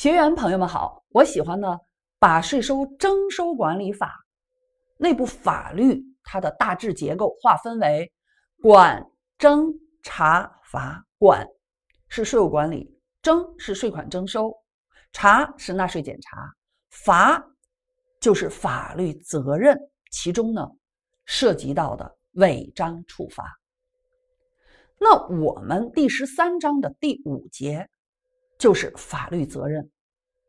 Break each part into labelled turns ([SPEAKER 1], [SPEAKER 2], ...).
[SPEAKER 1] 学员朋友们好，我喜欢呢，把《税收征收管理法》内部法律，它的大致结构划分为管、征、查、罚。管是税务管理，征是税款征收，查是纳税检查，罚就是法律责任。其中呢，涉及到的违章处罚。那我们第十三章的第五节。就是法律责任，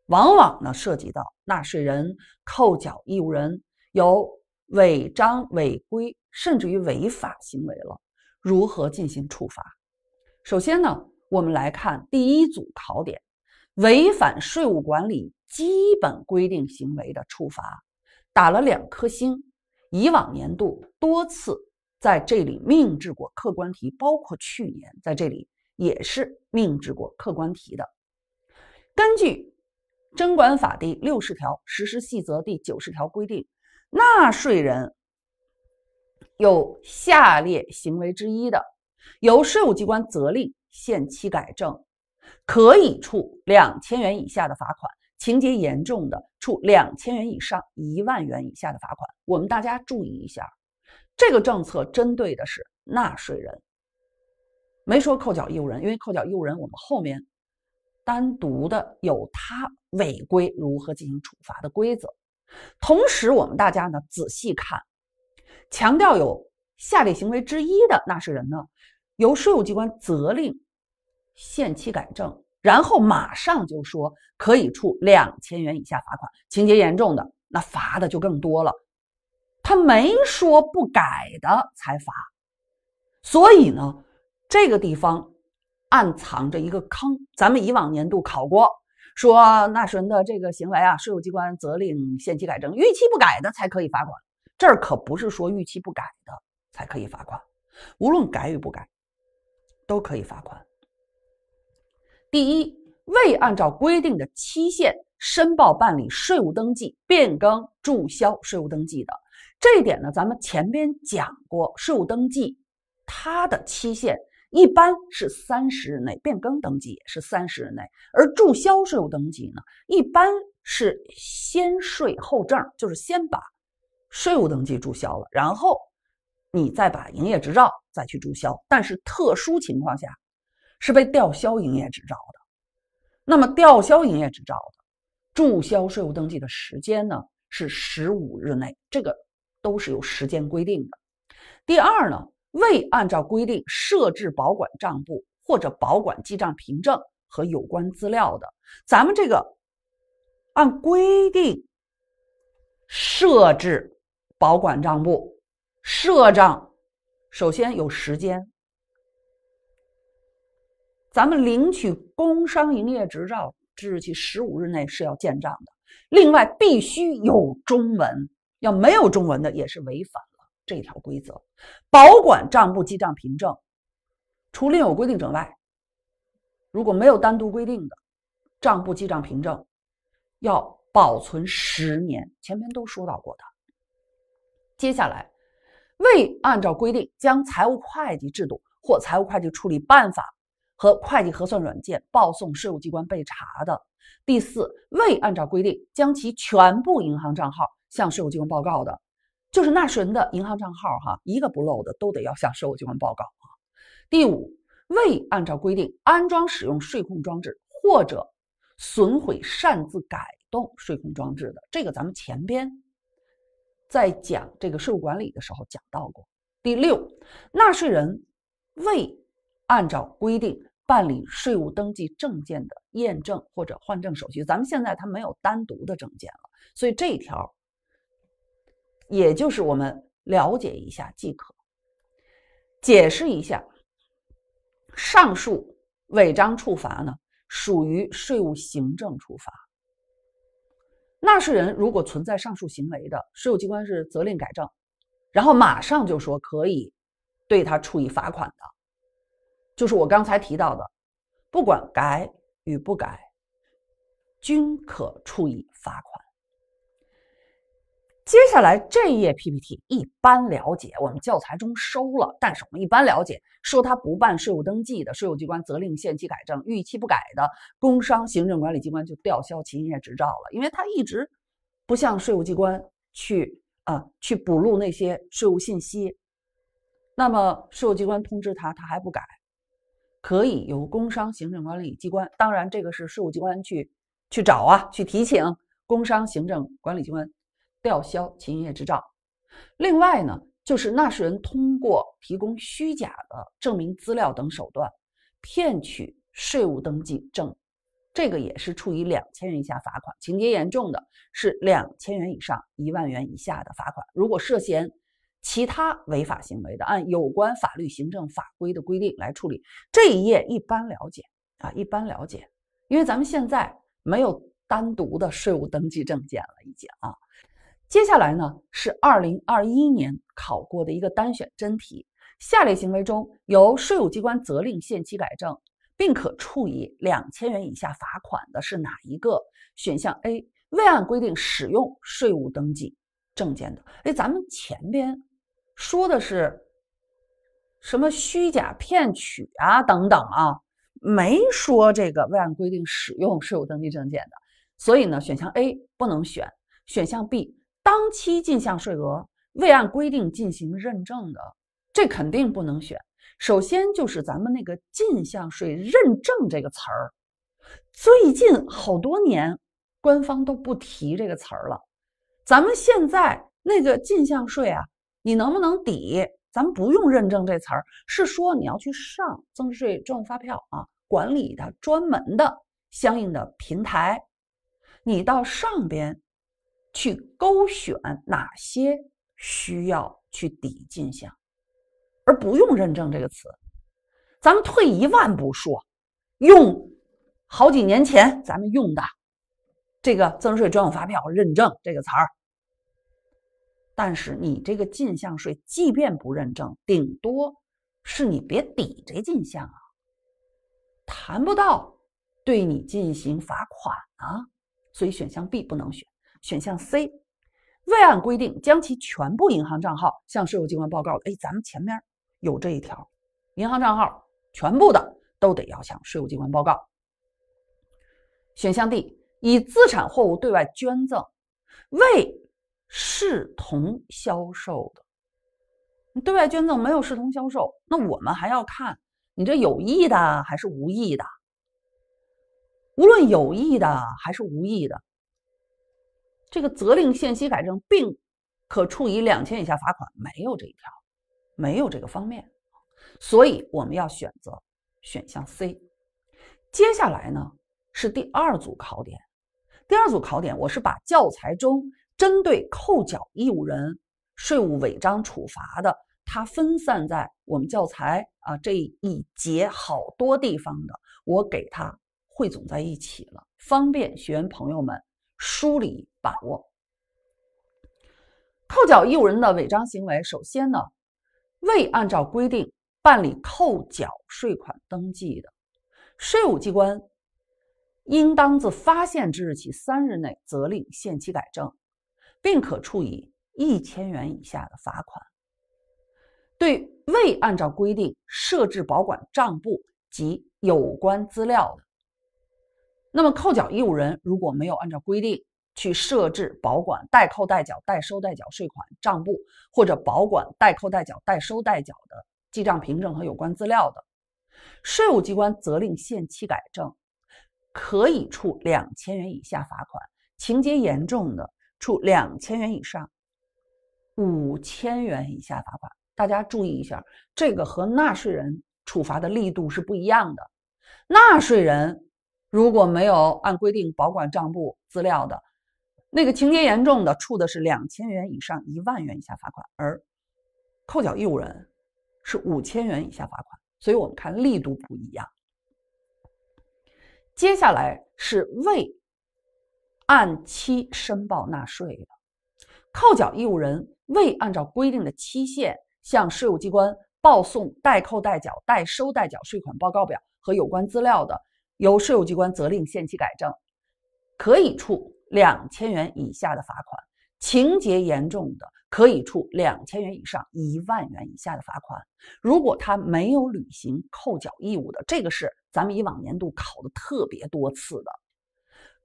[SPEAKER 1] 往往呢涉及到纳税人、扣缴义务人有违章、违规，甚至于违法行为了，如何进行处罚？首先呢，我们来看第一组考点：违反税务管理基本规定行为的处罚，打了两颗星。以往年度多次在这里命制过客观题，包括去年在这里也是命制过客观题的。根据《征管法》第六十条、实施细则第九十条规定，纳税人有下列行为之一的，由税务机关责令限期改正，可以处两千元以下的罚款；情节严重的，处两千元以上一万元以下的罚款。我们大家注意一下，这个政策针对的是纳税人，没说扣缴义务人，因为扣缴义务人我们后面。单独的有他违规如何进行处罚的规则，同时我们大家呢仔细看，强调有下列行为之一的纳税人呢，由税务机关责令限期改正，然后马上就说可以处两千元以下罚款，情节严重的那罚的就更多了。他没说不改的才罚，所以呢这个地方。暗藏着一个坑，咱们以往年度考过，说纳税人的这个行为啊，税务机关责令限期改正，逾期不改的才可以罚款。这儿可不是说逾期不改的才可以罚款，无论改与不改，都可以罚款。第一，未按照规定的期限申报办理税务登记、变更、注销税务登记的，这一点呢，咱们前边讲过，税务登记它的期限。一般是三十日内变更登记是三十日内，而注销税务登记呢，一般是先税后证，就是先把税务登记注销了，然后你再把营业执照再去注销。但是特殊情况下，是被吊销营业执照的。那么吊销营业执照的，注销税务登记的时间呢是十五日内，这个都是有时间规定的。第二呢。未按照规定设置保管账簿或者保管记账凭证和有关资料的，咱们这个按规定设置保管账簿，设账首先有时间，咱们领取工商营业执照之日起十五日内是要建账的，另外必须有中文，要没有中文的也是违法。这条规则，保管账簿、记账凭证，除另有规定者外，如果没有单独规定的，账簿、记账凭证要保存十年。前面都说到过的。接下来，未按照规定将财务会计制度或财务会计处理办法和会计核算软件报送税务机关备查的；第四，未按照规定将其全部银行账号向税务机关报告的。就是纳税人的银行账号哈，一个不漏的都得要向税务机关报告啊。第五，未按照规定安装使用税控装置或者损毁、擅自改动税控装置的，这个咱们前边在讲这个税务管理的时候讲到过。第六，纳税人未按照规定办理税务登记证件的验证或者换证手续，咱们现在他没有单独的证件了，所以这一条。也就是我们了解一下即可。解释一下，上述违章处罚呢，属于税务行政处罚。纳税人如果存在上述行为的，税务机关是责令改正，然后马上就说可以对他处以罚款的，就是我刚才提到的，不管改与不改，均可处以罚款。接下来这一页 PPT 一般了解，我们教材中收了，但是我们一般了解，说他不办税务登记的，税务机关责令限期改正，逾期不改的，工商行政管理机关就吊销其营业执照了，因为他一直不向税务机关去啊去补录那些税务信息，那么税务机关通知他，他还不改，可以由工商行政管理机关，当然这个是税务机关去去找啊，去提请工商行政管理机关。吊销其营业执照。另外呢，就是纳税人通过提供虚假的证明资料等手段骗取税务登记证，这个也是处以两千元以下罚款；情节严重的是两千元以上一万元以下的罚款。如果涉嫌其他违法行为的，按有关法律、行政法规的规定来处理。这一页一般了解啊，一般了解，因为咱们现在没有单独的税务登记证件了，已经啊。接下来呢是二零二一年考过的一个单选真题：下列行为中，由税务机关责令限期改正，并可处以两千元以下罚款的是哪一个？选项 A，未按规定使用税务登记证件的。哎，咱们前边说的是什么虚假骗取啊等等啊，没说这个未按规定使用税务登记证件的，所以呢，选项 A 不能选。选项 B。当期进项税额未按规定进行认证的，这肯定不能选。首先就是咱们那个进项税认证这个词儿，最近好多年官方都不提这个词儿了。咱们现在那个进项税啊，你能不能抵？咱们不用认证这词儿，是说你要去上增值税专用发票啊管理的专门的相应的平台，你到上边。去勾选哪些需要去抵进项，而不用“认证”这个词。咱们退一万步说，用好几年前咱们用的这个增值税专用发票“认证”这个词儿，但是你这个进项税即便不认证，顶多是你别抵这进项啊，谈不到对你进行罚款啊。所以选项 B 不能选。选项 C，未按规定将其全部银行账号向税务机关报告了。哎，咱们前面有这一条，银行账号全部的都得要向税务机关报告。选项 D，以资产货物对外捐赠，未视同销售的，对外捐赠没有视同销售，那我们还要看你这有意的还是无意的，无论有意的还是无意的。这个责令限期改正，并可处以两千以下罚款，没有这一条，没有这个方面，所以我们要选择选项 C。接下来呢是第二组考点，第二组考点我是把教材中针对扣缴义务人税务违章处罚的，它分散在我们教材啊这一节好多地方的，我给它汇总在一起了，方便学员朋友们梳理。把握扣缴义务人的违章行为，首先呢，未按照规定办理扣缴税款登记的，税务机关应当自发现之日起三日内责令限期改正，并可处以一千元以下的罚款。对未按照规定设置保管账簿及有关资料的，那么扣缴义务人如果没有按照规定，去设置保管代扣代缴、代收代缴税款账簿或者保管代扣代缴、代收代缴的记账凭证和有关资料的，税务机关责令限期改正，可以处两千元以下罚款，情节严重的，处两千元以上五千元以下罚款。大家注意一下，这个和纳税人处罚的力度是不一样的。纳税人如果没有按规定保管账簿资料的，那个情节严重的，处的是两千元以上一万元以下罚款，而扣缴义务人是五千元以下罚款，所以我们看力度不一样。接下来是未按期申报纳税的，扣缴义务人未按照规定的期限向税务机关报送代扣代缴、代收代缴税款报告表和有关资料的，由税务机关责令限期改正，可以处。两千元以下的罚款，情节严重的可以处两千元以上一万元以下的罚款。如果他没有履行扣缴义务的，这个是咱们以往年度考的特别多次的，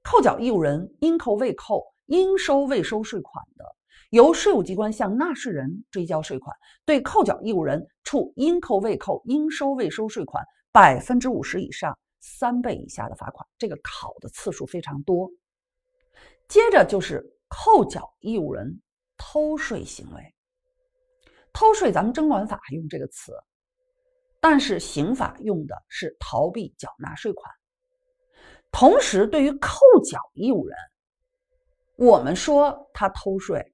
[SPEAKER 1] 扣缴义务人应扣未扣、应收未收税款的，由税务机关向纳税人追缴税款，对扣缴义务人处应扣未扣、应收未收税款百分之五十以上三倍以下的罚款。这个考的次数非常多。接着就是扣缴义务人偷税行为。偷税，咱们征管法用这个词，但是刑法用的是逃避缴纳税款。同时，对于扣缴义务人，我们说他偷税，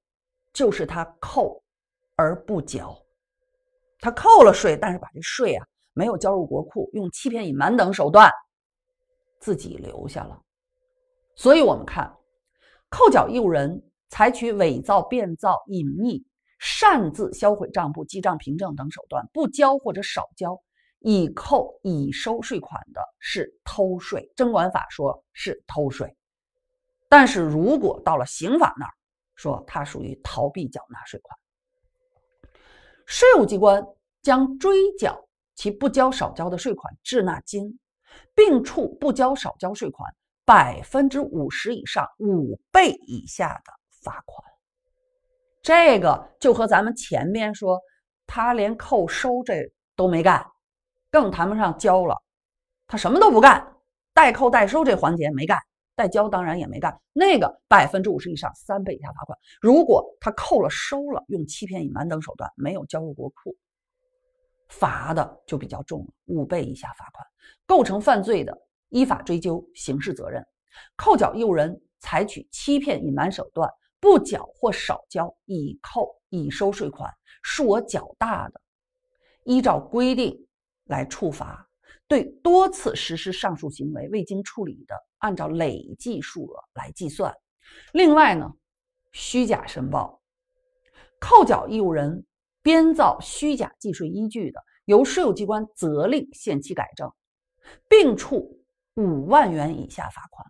[SPEAKER 1] 就是他扣而不缴，他扣了税，但是把这税啊没有交入国库，用欺骗、隐瞒等手段自己留下了。所以我们看。扣缴义务人采取伪造、变造、隐匿、擅自销毁账簿、记账凭证等手段，不交或者少交已扣已收税款的，是偷税。征管法说是偷税，但是如果到了刑法那儿，说他属于逃避缴纳税款。税务机关将追缴其不交少交的税款、滞纳金，并处不交少交税款。百分之五十以上五倍以下的罚款，这个就和咱们前面说，他连扣收这都没干，更谈不上交了，他什么都不干，代扣代收这环节没干，代交当然也没干。那个百分之五十以上三倍以下罚款，如果他扣了收了，用欺骗隐瞒等手段没有交入国库，罚的就比较重了，五倍以下罚款，构成犯罪的。依法追究刑事责任，扣缴义务人采取欺骗隐瞒手段不缴或少缴已扣已收税款数额较大的，依照规定来处罚。对多次实施上述行为未经处理的，按照累计数额来计算。另外呢，虚假申报，扣缴义务人编造虚假计税依据的，由税务机关责令限期改正，并处。五万元以下罚款。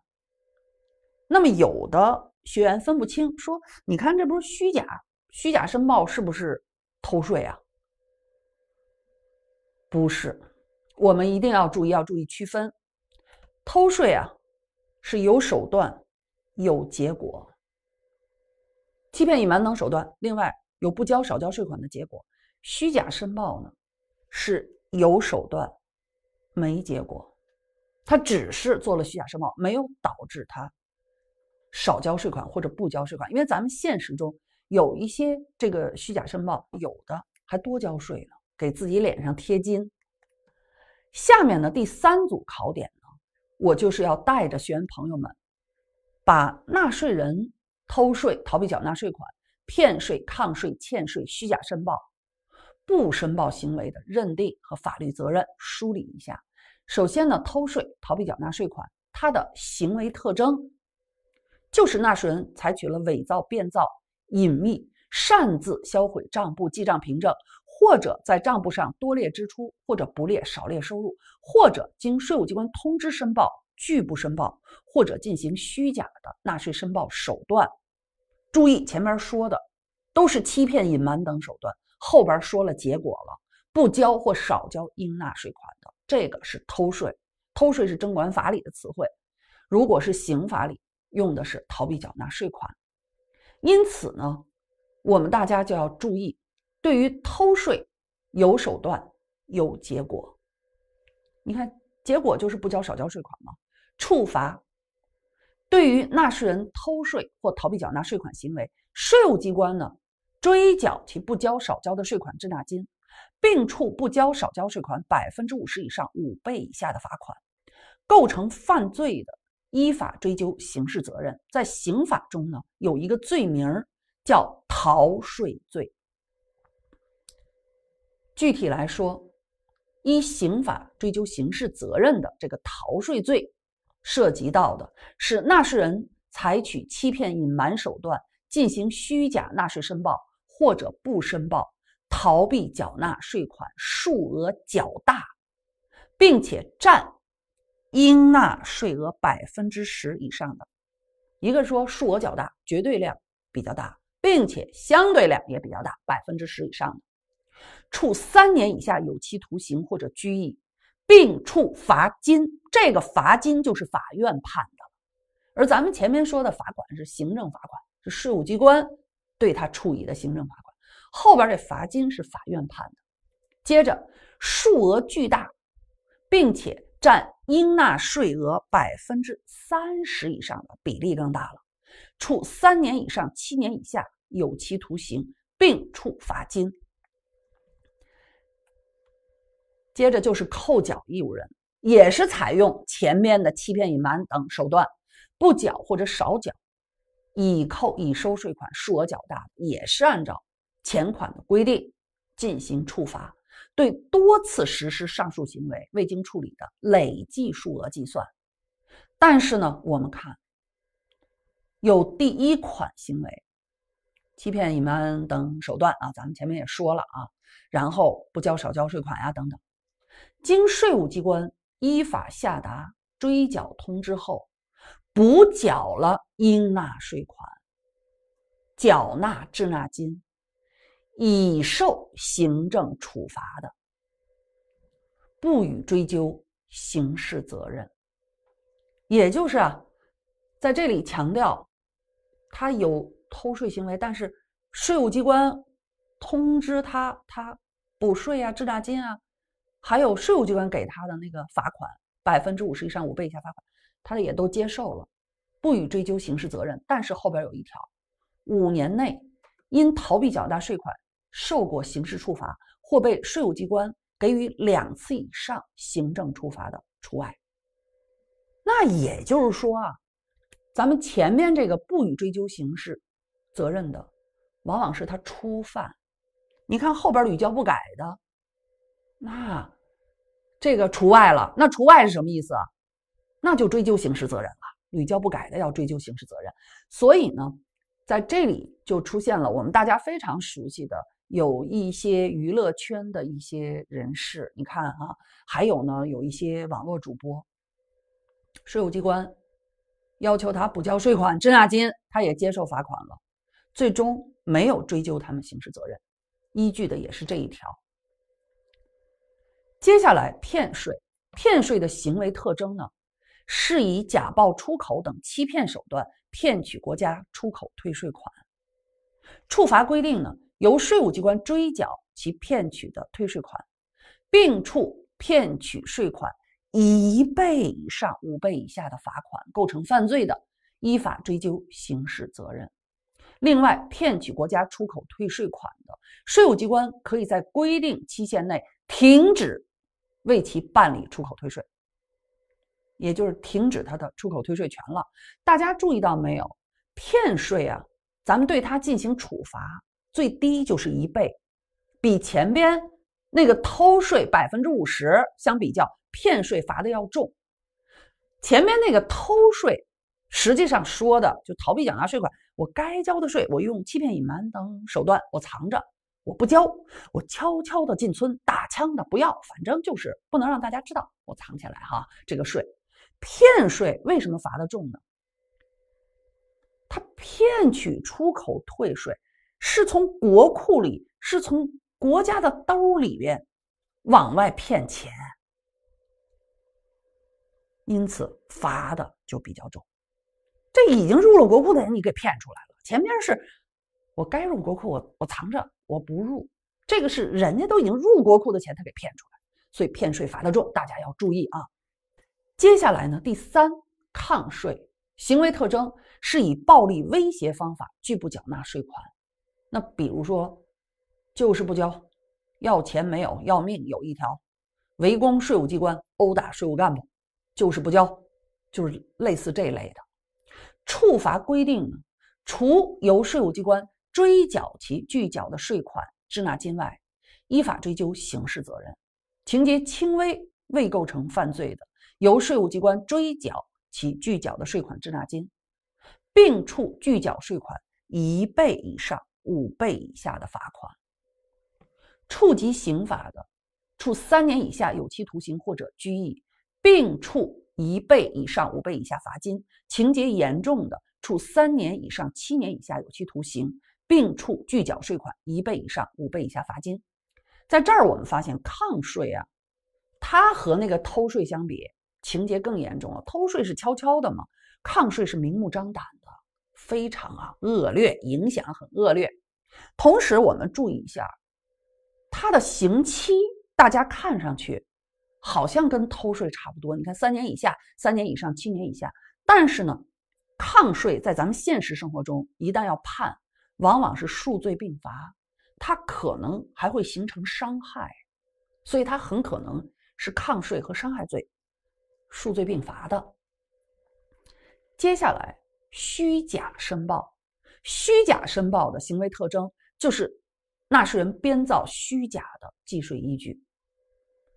[SPEAKER 1] 那么，有的学员分不清，说：“你看，这不是虚假虚假申报，是不是偷税啊？”不是，我们一定要注意，要注意区分。偷税啊，是有手段，有结果，欺骗隐瞒等手段；另外有不交、少交税款的结果。虚假申报呢，是有手段，没结果。他只是做了虚假申报，没有导致他少交税款或者不交税款，因为咱们现实中有一些这个虚假申报，有的还多交税呢，给自己脸上贴金。下面的第三组考点呢，我就是要带着学员朋友们，把纳税人偷税、逃避缴纳税款、骗税、抗税、欠税、虚假申报、不申报行为的认定和法律责任梳理一下。首先呢，偷税逃避缴纳税款，它的行为特征就是纳税人采取了伪造、变造、隐匿、擅自销毁账簿、记账凭证，或者在账簿上多列支出，或者不列、少列收入，或者经税务机关通知申报拒不申报，或者进行虚假的纳税申报手段。注意前面说的都是欺骗、隐瞒等手段，后边说了结果了，不交或少交应纳税款的。这个是偷税，偷税是征管法里的词汇，如果是刑法里用的是逃避缴纳税款。因此呢，我们大家就要注意，对于偷税，有手段，有结果。你看，结果就是不交、少交税款嘛，处罚，对于纳税人偷税或逃避缴纳税款行为，税务机关呢追缴其不交、少交的税款、滞纳金。并处不交、少交税款百分之五十以上五倍以下的罚款，构成犯罪的，依法追究刑事责任。在刑法中呢，有一个罪名叫逃税罪。具体来说，依刑法追究刑事责任的这个逃税罪，涉及到的是纳税人采取欺骗、隐瞒手段进行虚假纳税申报或者不申报。逃避缴纳税款数额较大，并且占应纳税额百分之十以上的，一个说数额较大，绝对量比较大，并且相对量也比较大，百分之十以上的，处三年以下有期徒刑或者拘役，并处罚金。这个罚金就是法院判的，而咱们前面说的罚款是行政罚款，是税务机关对他处以的行政罚款。后边这罚金是法院判的，接着数额巨大，并且占应纳税额百分之三十以上的比例更大了，处三年以上七年以下有期徒刑，并处罚金。接着就是扣缴义务人，也是采用前面的欺骗、隐瞒等手段，不缴或者少缴已扣已收税款数额较大的，也是按照。前款的规定进行处罚，对多次实施上述行为未经处理的累计数额计算。但是呢，我们看有第一款行为，欺骗、隐瞒等手段啊，咱们前面也说了啊，然后不交、少交税款呀等等。经税务机关依法下达追缴通知后，补缴了应纳税款、缴纳滞纳金。已受行政处罚的，不予追究刑事责任。也就是，啊，在这里强调，他有偷税行为，但是税务机关通知他，他补税啊、滞纳金啊，还有税务机关给他的那个罚款，百分之五十以上五倍以下罚款，他也都接受了，不予追究刑事责任。但是后边有一条，五年内因逃避缴纳税款。受过刑事处罚或被税务机关给予两次以上行政处罚的除外。那也就是说啊，咱们前面这个不予追究刑事责任的，往往是他初犯。你看后边屡教不改的，那这个除外了。那除外是什么意思？那就追究刑事责任了。屡教不改的要追究刑事责任。所以呢，在这里就出现了我们大家非常熟悉的。有一些娱乐圈的一些人士，你看啊，还有呢，有一些网络主播。税务机关要求他补交税款、滞纳金，他也接受罚款了，最终没有追究他们刑事责任，依据的也是这一条。接下来骗税，骗税的行为特征呢，是以假报出口等欺骗手段骗取国家出口退税款，处罚规定呢。由税务机关追缴其骗取的退税款，并处骗取税款一倍以上五倍以下的罚款。构成犯罪的，依法追究刑事责任。另外，骗取国家出口退税款的税务机关可以在规定期限内停止为其办理出口退税，也就是停止他的出口退税权了。大家注意到没有？骗税啊，咱们对他进行处罚。最低就是一倍，比前边那个偷税百分之五十相比较，骗税罚的要重。前面那个偷税，实际上说的就逃避缴纳税款，我该交的税，我用欺骗、隐瞒等手段，我藏着，我不交，我悄悄的进村打枪的不要，反正就是不能让大家知道，我藏起来哈。这个税骗税为什么罚的重呢？他骗取出口退税。是从国库里，是从国家的兜里边往外骗钱，因此罚的就比较重。这已经入了国库的人，你给骗出来了。前面是，我该入国库，我我藏着，我不入。这个是人家都已经入国库的钱，他给骗出来，所以骗税罚的重，大家要注意啊。接下来呢，第三抗税行为特征是以暴力威胁方法拒不缴纳税款。那比如说，就是不交，要钱没有，要命有一条，围攻税务机关，殴打税务干部，就是不交，就是类似这类的处罚规定呢？除由税务机关追缴其拒缴的税款滞纳金外，依法追究刑事责任。情节轻微未构成犯罪的，由税务机关追缴其拒缴的税款滞纳金，并处拒缴税款一倍以上。五倍以下的罚款，触及刑法的，处三年以下有期徒刑或者拘役，并处一倍以上五倍以下罚金；情节严重的，处三年以上七年以下有期徒刑，并处拒缴税款一倍以上五倍以下罚金。在这儿，我们发现抗税啊，它和那个偷税相比，情节更严重了。偷税是悄悄的嘛，抗税是明目张胆的，非常啊恶劣，影响很恶劣。同时，我们注意一下，他的刑期，大家看上去好像跟偷税差不多。你看，三年以下，三年以上，七年以下。但是呢，抗税在咱们现实生活中，一旦要判，往往是数罪并罚，它可能还会形成伤害，所以它很可能是抗税和伤害罪数罪并罚的。接下来，虚假申报。虚假申报的行为特征就是纳税人编造虚假的计税依据，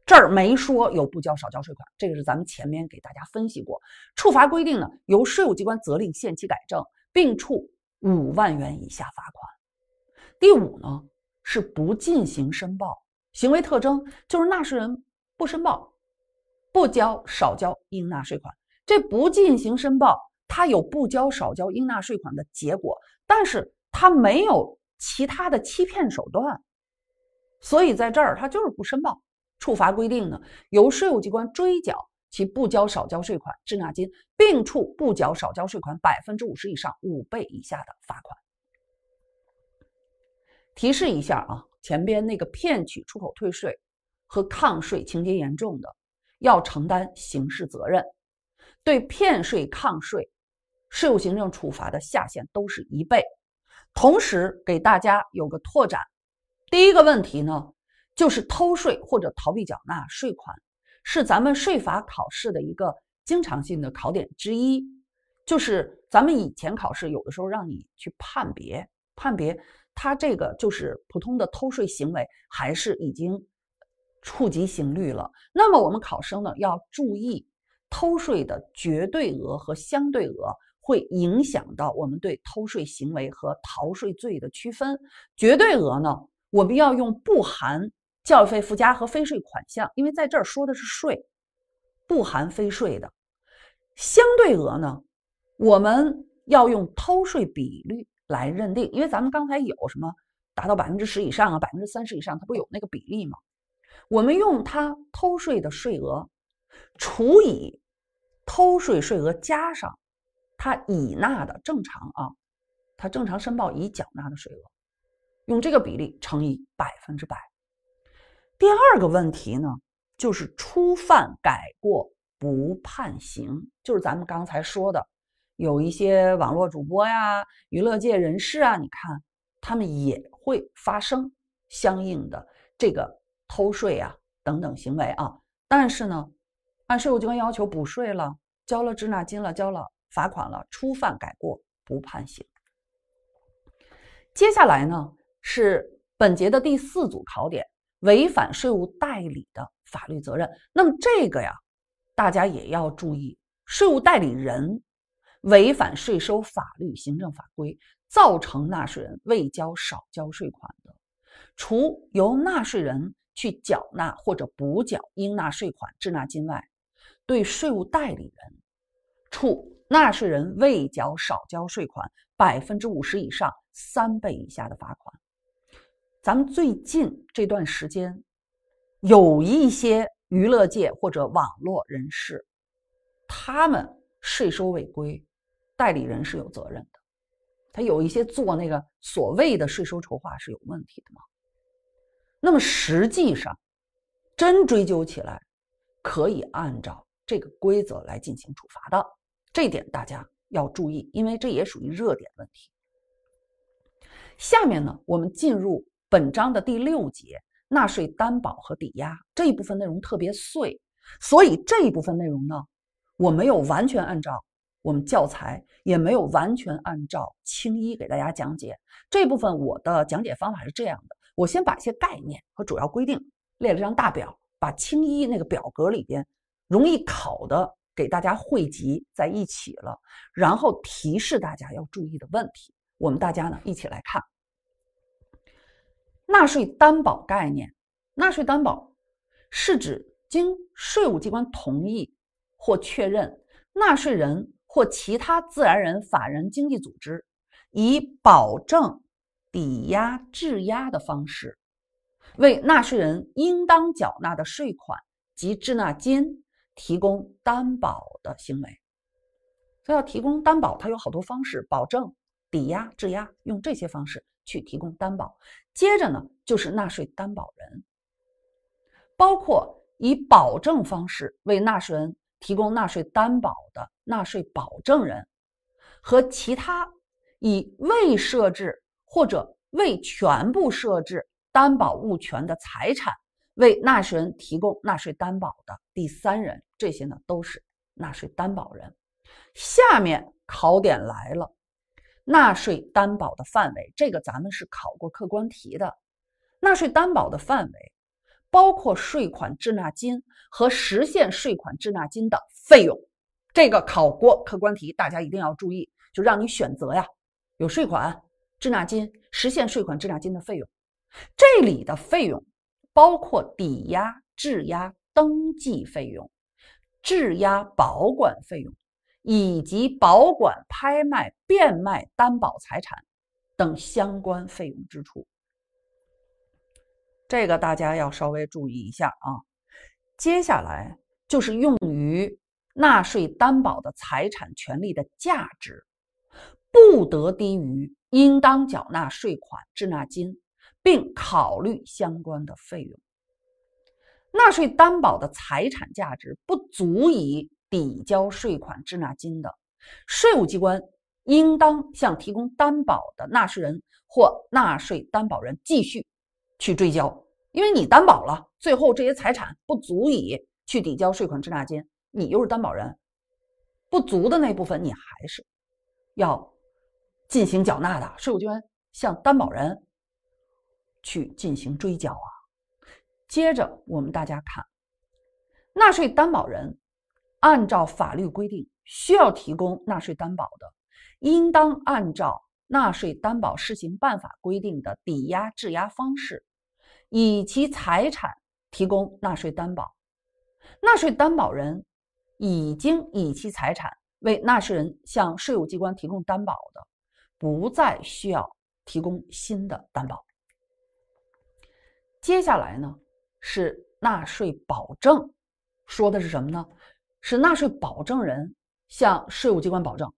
[SPEAKER 1] 这儿没说有不交少交税款，这个是咱们前面给大家分析过。处罚规定呢，由税务机关责令限期改正，并处五万元以下罚款。第五呢是不进行申报，行为特征就是纳税人不申报，不交少交应纳税款。这不进行申报，他有不交少交应纳税款的结果。但是他没有其他的欺骗手段，所以在这儿他就是不申报。处罚规定呢，由税务机关追缴其不交、少交税款、滞纳金，并处不缴、少交税款百分之五十以上五倍以下的罚款。提示一下啊，前边那个骗取出口退税和抗税情节严重的，要承担刑事责任。对骗税、抗税。税务行政处罚的下限都是一倍，同时给大家有个拓展。第一个问题呢，就是偷税或者逃避缴纳税款，是咱们税法考试的一个经常性的考点之一。就是咱们以前考试有的时候让你去判别，判别他这个就是普通的偷税行为，还是已经触及刑律了。那么我们考生呢要注意偷税的绝对额和相对额。会影响到我们对偷税行为和逃税罪的区分。绝对额呢，我们要用不含教育费附加和非税款项，因为在这儿说的是税，不含非税的。相对额呢，我们要用偷税比率来认定，因为咱们刚才有什么达到百分之十以上啊，百分之三十以上，它不有那个比例吗？我们用它偷税的税额除以偷税税额加上。他已纳的正常啊，他正常申报已缴纳的税额，用这个比例乘以百分之百。第二个问题呢，就是初犯改过不判刑，就是咱们刚才说的，有一些网络主播呀、娱乐界人士啊，你看他们也会发生相应的这个偷税啊等等行为啊。但是呢，按税务机关要求补税了，交了滞纳金了，交了。罚款了，初犯改过不判刑。接下来呢是本节的第四组考点：违反税务代理的法律责任。那么这个呀，大家也要注意，税务代理人违反税收法律、行政法规，造成纳税人未交、少交税款的，除由纳税人去缴纳或者补缴应纳税款、滞纳金外，对税务代理人处。纳税人未缴少交税款百分之五十以上三倍以下的罚款。咱们最近这段时间有一些娱乐界或者网络人士，他们税收违规，代理人是有责任的。他有一些做那个所谓的税收筹划是有问题的嘛？那么实际上真追究起来，可以按照这个规则来进行处罚的。这点大家要注意，因为这也属于热点问题。下面呢，我们进入本章的第六节——纳税担保和抵押。这一部分内容特别碎，所以这一部分内容呢，我没有完全按照我们教材，也没有完全按照青一给大家讲解。这部分我的讲解方法是这样的：我先把一些概念和主要规定列了张大表，把青一那个表格里边容易考的。给大家汇集在一起了，然后提示大家要注意的问题。我们大家呢一起来看，纳税担保概念。纳税担保是指经税务机关同意或确认，纳税人或其他自然人、法人、经济组织以保证、抵押、质押的方式，为纳税人应当缴纳的税款及滞纳金。提供担保的行为，他要提供担保，他有好多方式，保证、抵押、质押，用这些方式去提供担保。接着呢，就是纳税担保人，包括以保证方式为纳税人提供纳税担保的纳税保证人，和其他以未设置或者未全部设置担保物权的财产。为纳税人提供纳税担保的第三人，这些呢都是纳税担保人。下面考点来了，纳税担保的范围，这个咱们是考过客观题的。纳税担保的范围包括税款滞纳金和实现税款滞纳金的费用。这个考过客观题，大家一定要注意，就让你选择呀。有税款滞纳金、实现税款滞纳金的费用，这里的费用。包括抵押、质押登记费用、质押保管费用，以及保管、拍卖、变卖担保财产等相关费用支出。这个大家要稍微注意一下啊。接下来就是用于纳税担保的财产权利的价值，不得低于应当缴纳税款滞纳金。并考虑相关的费用。纳税担保的财产价值不足以抵交税款滞纳金的，税务机关应当向提供担保的纳税人或纳税担保人继续去追缴。因为你担保了，最后这些财产不足以去抵交税款滞纳金，你又是担保人，不足的那部分你还是要进行缴纳的。税务机关向担保人。去进行追缴啊！接着，我们大家看，纳税担保人按照法律规定需要提供纳税担保的，应当按照《纳税担保试行办法》规定的抵押、质押方式，以其财产提供纳税担保。纳税担保人已经以其财产为纳税人向税务机关提供担保的，不再需要提供新的担保。接下来呢，是纳税保证，说的是什么呢？是纳税保证人向税务机关保证，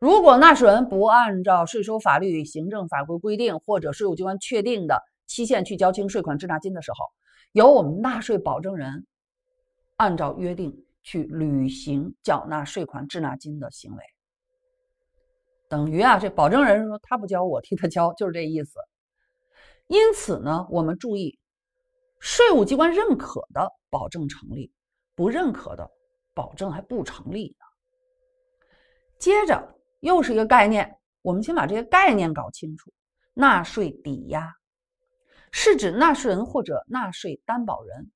[SPEAKER 1] 如果纳税人不按照税收法律、行政法规规定或者税务机关确定的期限去交清税款滞纳金的时候，由我们纳税保证人按照约定去履行缴纳税款滞纳金的行为。等于啊，这保证人说他不交，我替他交，就是这意思。因此呢，我们注意，税务机关认可的保证成立，不认可的保证还不成立呢。接着又是一个概念，我们先把这些概念搞清楚。纳税抵押是指纳税人或者纳税担保人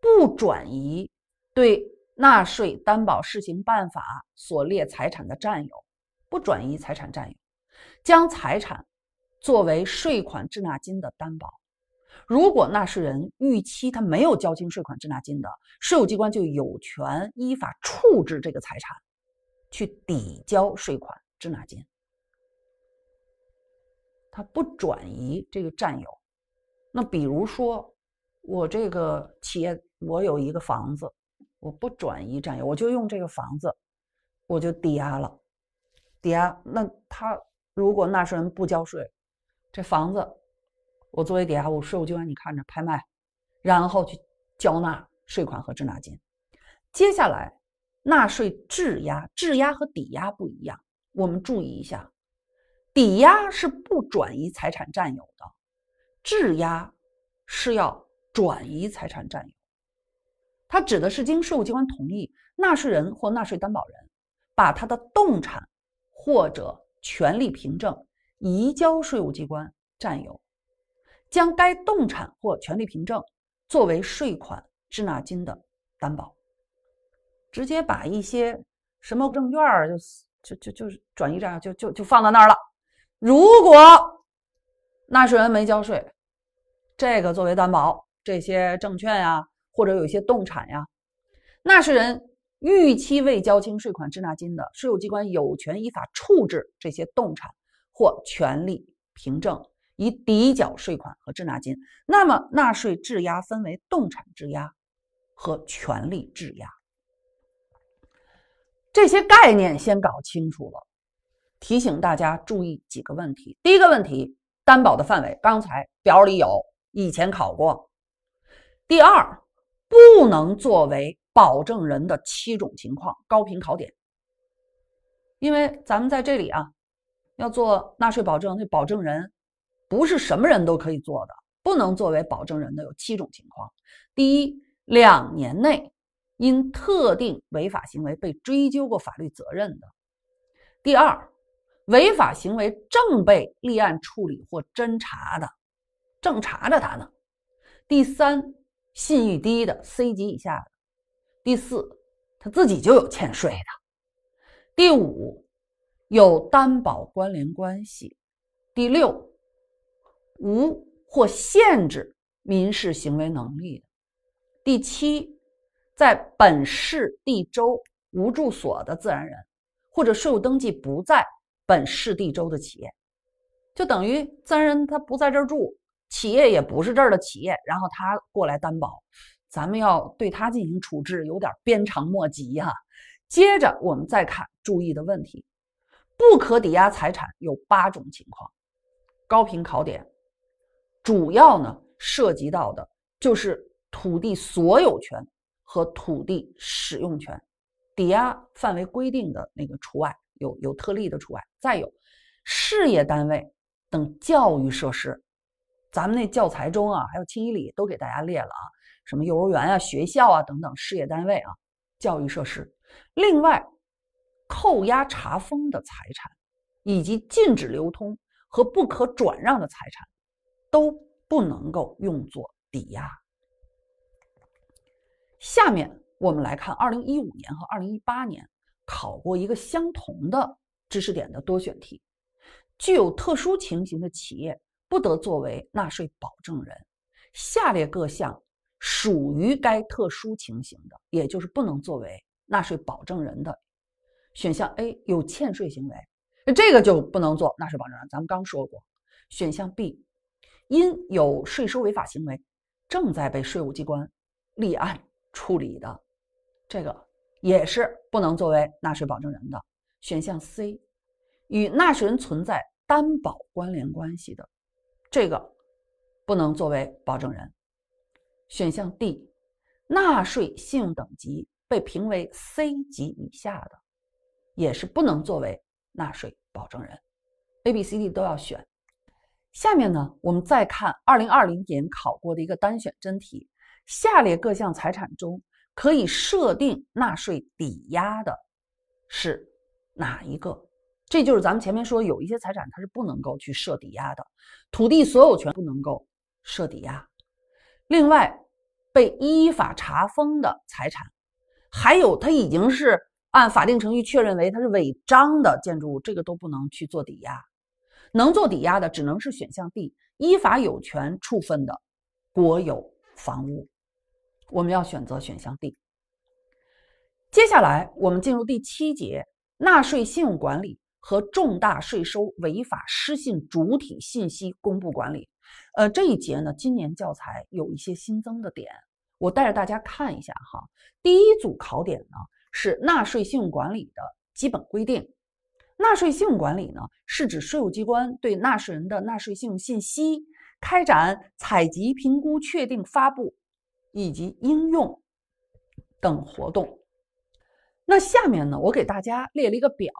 [SPEAKER 1] 不转移对纳税担保试行办法所列财产的占有，不转移财产占有，将财产。作为税款滞纳金的担保，如果纳税人逾期他没有交清税款滞纳金的，税务机关就有权依法处置这个财产，去抵交税款滞纳金。他不转移这个占有。那比如说，我这个企业我有一个房子，我不转移占有，我就用这个房子，我就抵押了，抵押。那他如果纳税人不交税，这房子，我作为抵押物，税务机关你看着拍卖，然后去交纳税款和滞纳金。接下来，纳税质押，质押和抵押不一样。我们注意一下，抵押是不转移财产占有的，质押是要转移财产占有。它指的是经税务机关同意，纳税人或纳税担保人把他的动产或者权利凭证。移交税务机关占有，将该动产或权利凭证作为税款滞纳金的担保，直接把一些什么证券就就就就转移占有，就就就放到那儿了。如果纳税人没交税，这个作为担保，这些证券呀，或者有一些动产呀，纳税人逾期未交清税款滞纳金的，税务机关有权依法处置这些动产。或权利凭证以抵缴税款和滞纳金。那么，纳税质押分为动产质押和权利质押。这些概念先搞清楚了。提醒大家注意几个问题：第一个问题，担保的范围，刚才表里有，以前考过；第二，不能作为保证人的七种情况，高频考点。因为咱们在这里啊。要做纳税保证，那保证人不是什么人都可以做的，不能作为保证人的有七种情况：第一，两年内因特定违法行为被追究过法律责任的；第二，违法行为正被立案处理或侦查的，正查着他呢；第三，信誉低的 C 级以下的；第四，他自己就有欠税的；第五。有担保关联关系，第六，无或限制民事行为能力的，第七，在本市地州无住所的自然人，或者税务登记不在本市地州的企业，就等于自然人他不在这儿住，企业也不是这儿的企业，然后他过来担保，咱们要对他进行处置，有点鞭长莫及呀。接着我们再看注意的问题。不可抵押财产有八种情况，高频考点，主要呢涉及到的就是土地所有权和土地使用权抵押范围规定的那个除外，有有特例的除外。再有事业单位等教育设施，咱们那教材中啊，还有清一里都给大家列了啊，什么幼儿园啊、学校啊等等事业单位啊，教育设施。另外。扣押、查封的财产，以及禁止流通和不可转让的财产，都不能够用作抵押。下面我们来看二零一五年和二零一八年考过一个相同的知识点的多选题：具有特殊情形的企业不得作为纳税保证人。下列各项属于该特殊情形的，也就是不能作为纳税保证人的。选项 A 有欠税行为，那这个就不能做纳税保证人。咱们刚说过，选项 B 因有税收违法行为，正在被税务机关立案处理的，这个也是不能作为纳税保证人的。选项 C 与纳税人存在担保关联关系的，这个不能作为保证人。选项 D 纳税信用等级被评为 C 级以下的。也是不能作为纳税保证人，A、B、C、D 都要选。下面呢，我们再看二零二零年考过的一个单选真题：下列各项财产中，可以设定纳税抵押的是哪一个？这就是咱们前面说，有一些财产它是不能够去设抵押的，土地所有权不能够设抵押，另外被依法查封的财产，还有它已经是。按法定程序确认为它是违章的建筑物，这个都不能去做抵押。能做抵押的，只能是选项 D，依法有权处分的国有房屋。我们要选择选项 D。接下来我们进入第七节，纳税信用管理和重大税收违法失信主体信息公布管理。呃，这一节呢，今年教材有一些新增的点，我带着大家看一下哈。第一组考点呢。是纳税信用管理的基本规定。纳税信用管理呢，是指税务机关对纳税人的纳税信用信息开展采集、评估、确定、发布以及应用等活动。那下面呢，我给大家列了一个表，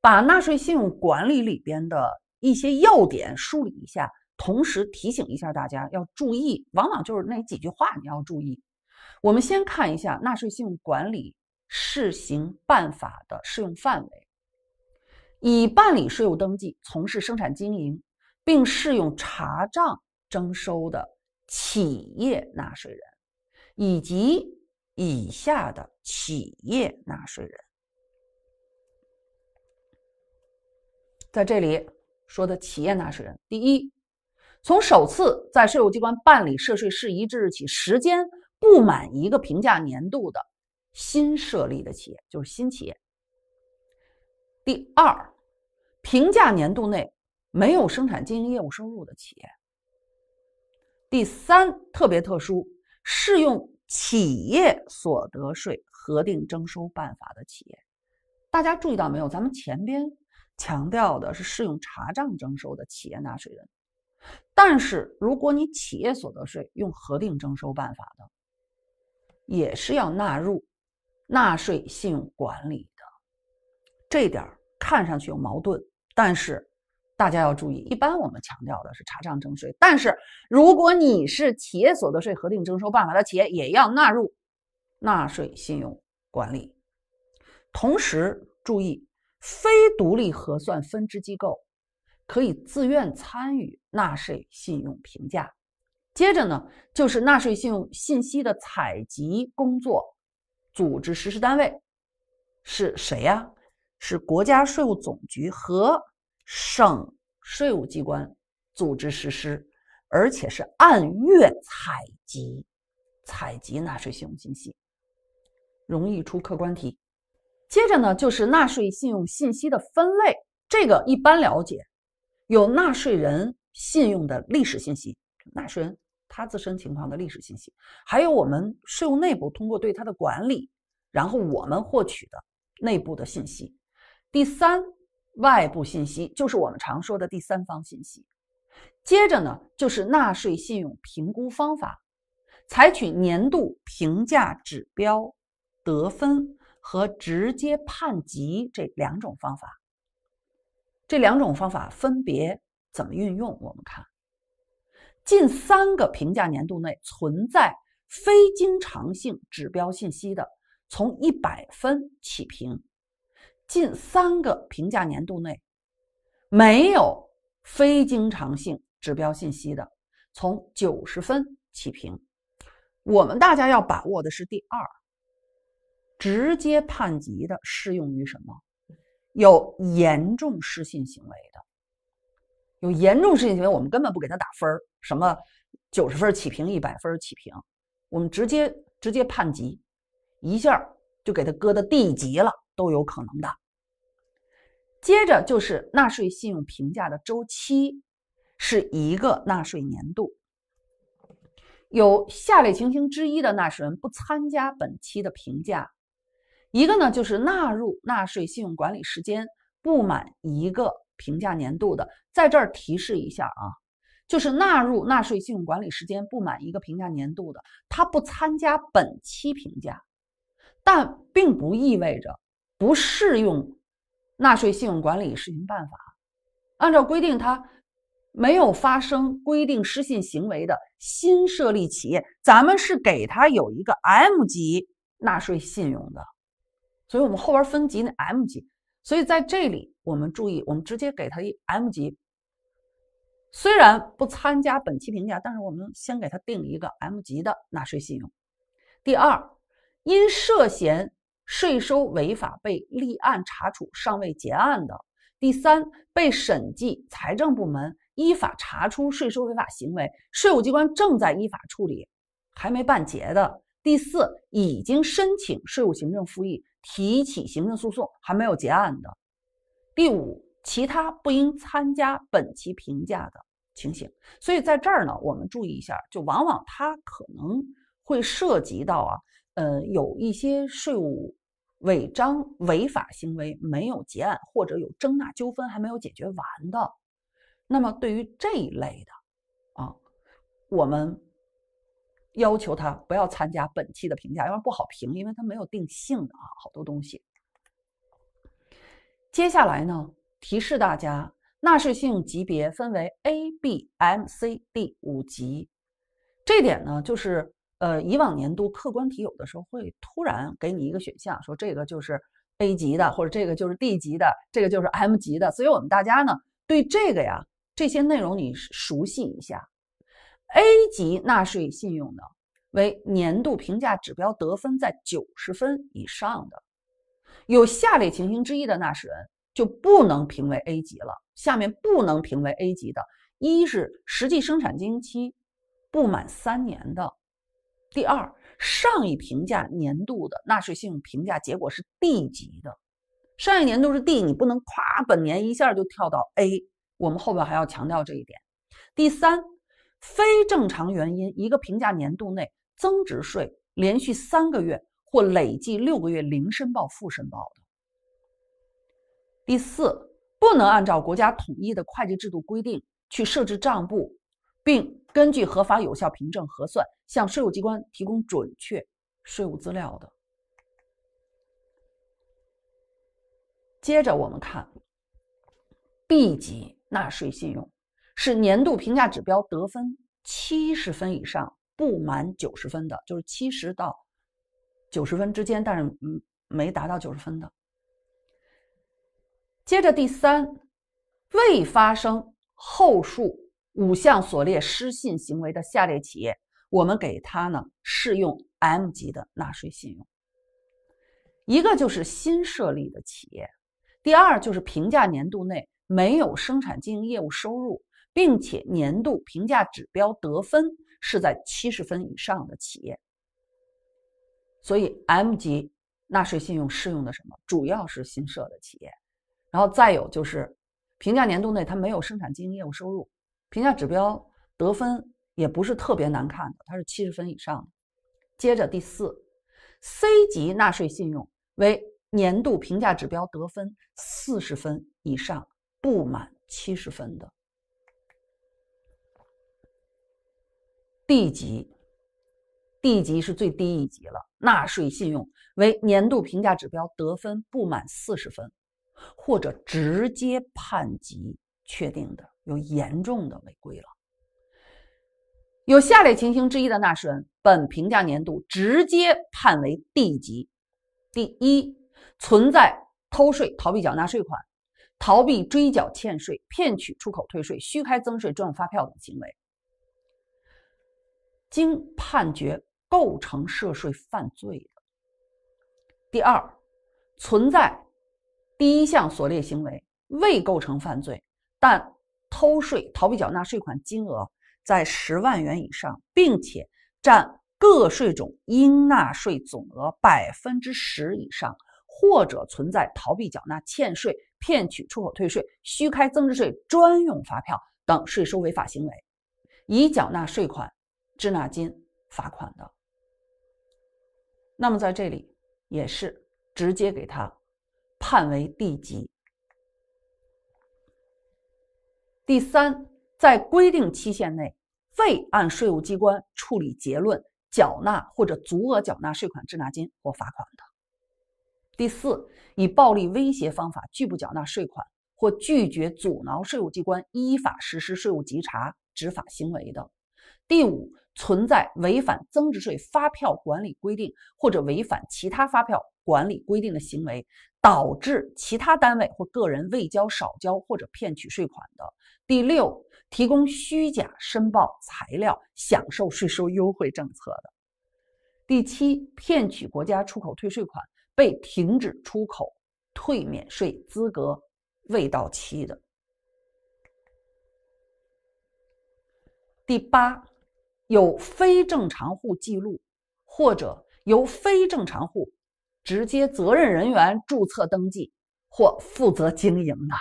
[SPEAKER 1] 把纳税信用管理里边的一些要点梳理一下，同时提醒一下大家要注意，往往就是那几句话你要注意。我们先看一下纳税信用管理。试行办法的适用范围，已办理税务登记、从事生产经营并适用查账征收的企业纳税人，以及以下的企业纳税人。在这里说的企业纳税人，第一，从首次在税务机关办理涉税事宜之日起，时间不满一个评价年度的。新设立的企业就是新企业。第二，评价年度内没有生产经营业务收入的企业。第三，特别特殊，适用企业所得税核定征收办法的企业。大家注意到没有？咱们前边强调的是适用查账征收的企业纳税人，但是如果你企业所得税用核定征收办法的，也是要纳入。纳税信用管理的这点儿看上去有矛盾，但是大家要注意，一般我们强调的是查账征税，但是如果你是企业所得税核定征收办法的企业，也要纳入纳税信用管理。同时注意，非独立核算分支机构可以自愿参与纳税信用评价。接着呢，就是纳税信用信息的采集工作。组织实施单位是谁呀？是国家税务总局和省税务机关组织实施，而且是按月采集、采集纳税信用信息，容易出客观题。接着呢，就是纳税信用信息的分类，这个一般了解，有纳税人信用的历史信息，纳税人。他自身情况的历史信息，还有我们税务内部通过对他的管理，然后我们获取的内部的信息。第三，外部信息就是我们常说的第三方信息。接着呢，就是纳税信用评估方法，采取年度评价指标得分和直接判级这两种方法。这两种方法分别怎么运用？我们看。近三个评价年度内存在非经常性指标信息的，从一百分起评；近三个评价年度内没有非经常性指标信息的，从九十分起评。我们大家要把握的是第二，直接判级的适用于什么？有严重失信行为的。有严重失信行为，我们根本不给他打分儿，什么九十分起评一百分起评，我们直接直接判级，一下就给他搁到 D 级了都有可能的。接着就是纳税信用评价的周期是一个纳税年度，有下列情形之一的纳税人不参加本期的评价，一个呢就是纳入纳税信用管理时间不满一个。评价年度的，在这儿提示一下啊，就是纳入纳税信用管理时间不满一个评价年度的，他不参加本期评价，但并不意味着不适用《纳税信用管理试行办法》。按照规定，他没有发生规定失信行为的新设立企业，咱们是给他有一个 M 级纳税信用的，所以我们后边分级那 M 级。所以在这里，我们注意，我们直接给他一 M 级。虽然不参加本期评价，但是我们先给他定一个 M 级的纳税信用。第二，因涉嫌税收违法被立案查处尚未结案的；第三，被审计财政部门依法查出税收违法行为，税务机关正在依法处理，还没办结的。第四，已经申请税务行政复议，提起行政诉讼还没有结案的；第五，其他不应参加本期评价的情形。所以在这儿呢，我们注意一下，就往往它可能会涉及到啊，呃，有一些税务违章违法行为没有结案，或者有征纳纠纷还没有解决完的。那么对于这一类的，啊，我们。要求他不要参加本期的评价，因为不好评，因为他没有定性啊，好多东西。接下来呢，提示大家，纳税信用级别分为 A、B、M、C、D 五级，这点呢，就是呃，以往年度客观题有的时候会突然给你一个选项，说这个就是 A 级的，或者这个就是 D 级的，这个就是 M 级的，所以我们大家呢，对这个呀，这些内容你熟悉一下。A 级纳税信用的，为年度评价指标得分在九十分以上的，有下列情形之一的纳税人就不能评为 A 级了。下面不能评为 A 级的，一是实际生产经营期不满三年的；第二，上一评价年度的纳税信用评价结果是 D 级的，上一年度是 D，你不能咵，本年一下就跳到 A。我们后边还要强调这一点。第三。非正常原因，一个评价年度内增值税连续三个月或累计六个月零申报、负申报的；第四，不能按照国家统一的会计制度规定去设置账簿，并根据合法有效凭证核算，向税务机关提供准确税务资料的。接着我们看 B 级纳税信用。是年度评价指标得分七十分以上不满九十分的，就是七十到九十分之间，但是嗯没达到九十分的。接着第三，未发生后述五项所列失信行为的下列企业，我们给他呢适用 M 级的纳税信用。一个就是新设立的企业，第二就是评价年度内没有生产经营业务收入。并且年度评价指标得分是在七十分以上的企业，所以 M 级纳税信用适用的什么？主要是新设的企业，然后再有就是评价年度内它没有生产经营业务收入，评价指标得分也不是特别难看的，它是七十分以上。接着第四，C 级纳税信用为年度评价指标得分四十分以上不满七十分的。D 级，D 级是最低一级了。纳税信用为年度评价指标得分不满四十分，或者直接判级确定的有严重的违规了。有下列情形之一的纳税人，本评价年度直接判为 D 级：第一，存在偷税、逃避缴纳税款、逃避追缴欠税、骗取出口退税、虚开增税专用发票等行为。经判决构成涉税犯罪的。第二，存在第一项所列行为未构成犯罪，但偷税、逃避缴纳税款金额在十万元以上，并且占各税种应纳税总额百分之十以上，或者存在逃避缴纳欠税、骗取出口退税、虚开增值税专用发票等税收违法行为，已缴纳税款。滞纳金、罚款的，那么在这里也是直接给他判为 D 级。第三，在规定期限内未按税务机关处理结论缴纳或者足额缴纳税款、滞纳金或罚款的；第四，以暴力、威胁方法拒不缴纳税款或拒绝阻挠税务机关依法实施税务稽查执法行为的。第五，存在违反增值税发票管理规定或者违反其他发票管理规定的行为，导致其他单位或个人未交、少交或者骗取税款的。第六，提供虚假申报材料享受税收优惠政策的。第七，骗取国家出口退税款被停止出口退免税资格未到期的。第八。有非正常户记录，或者由非正常户直接责任人员注册登记或负责经营的。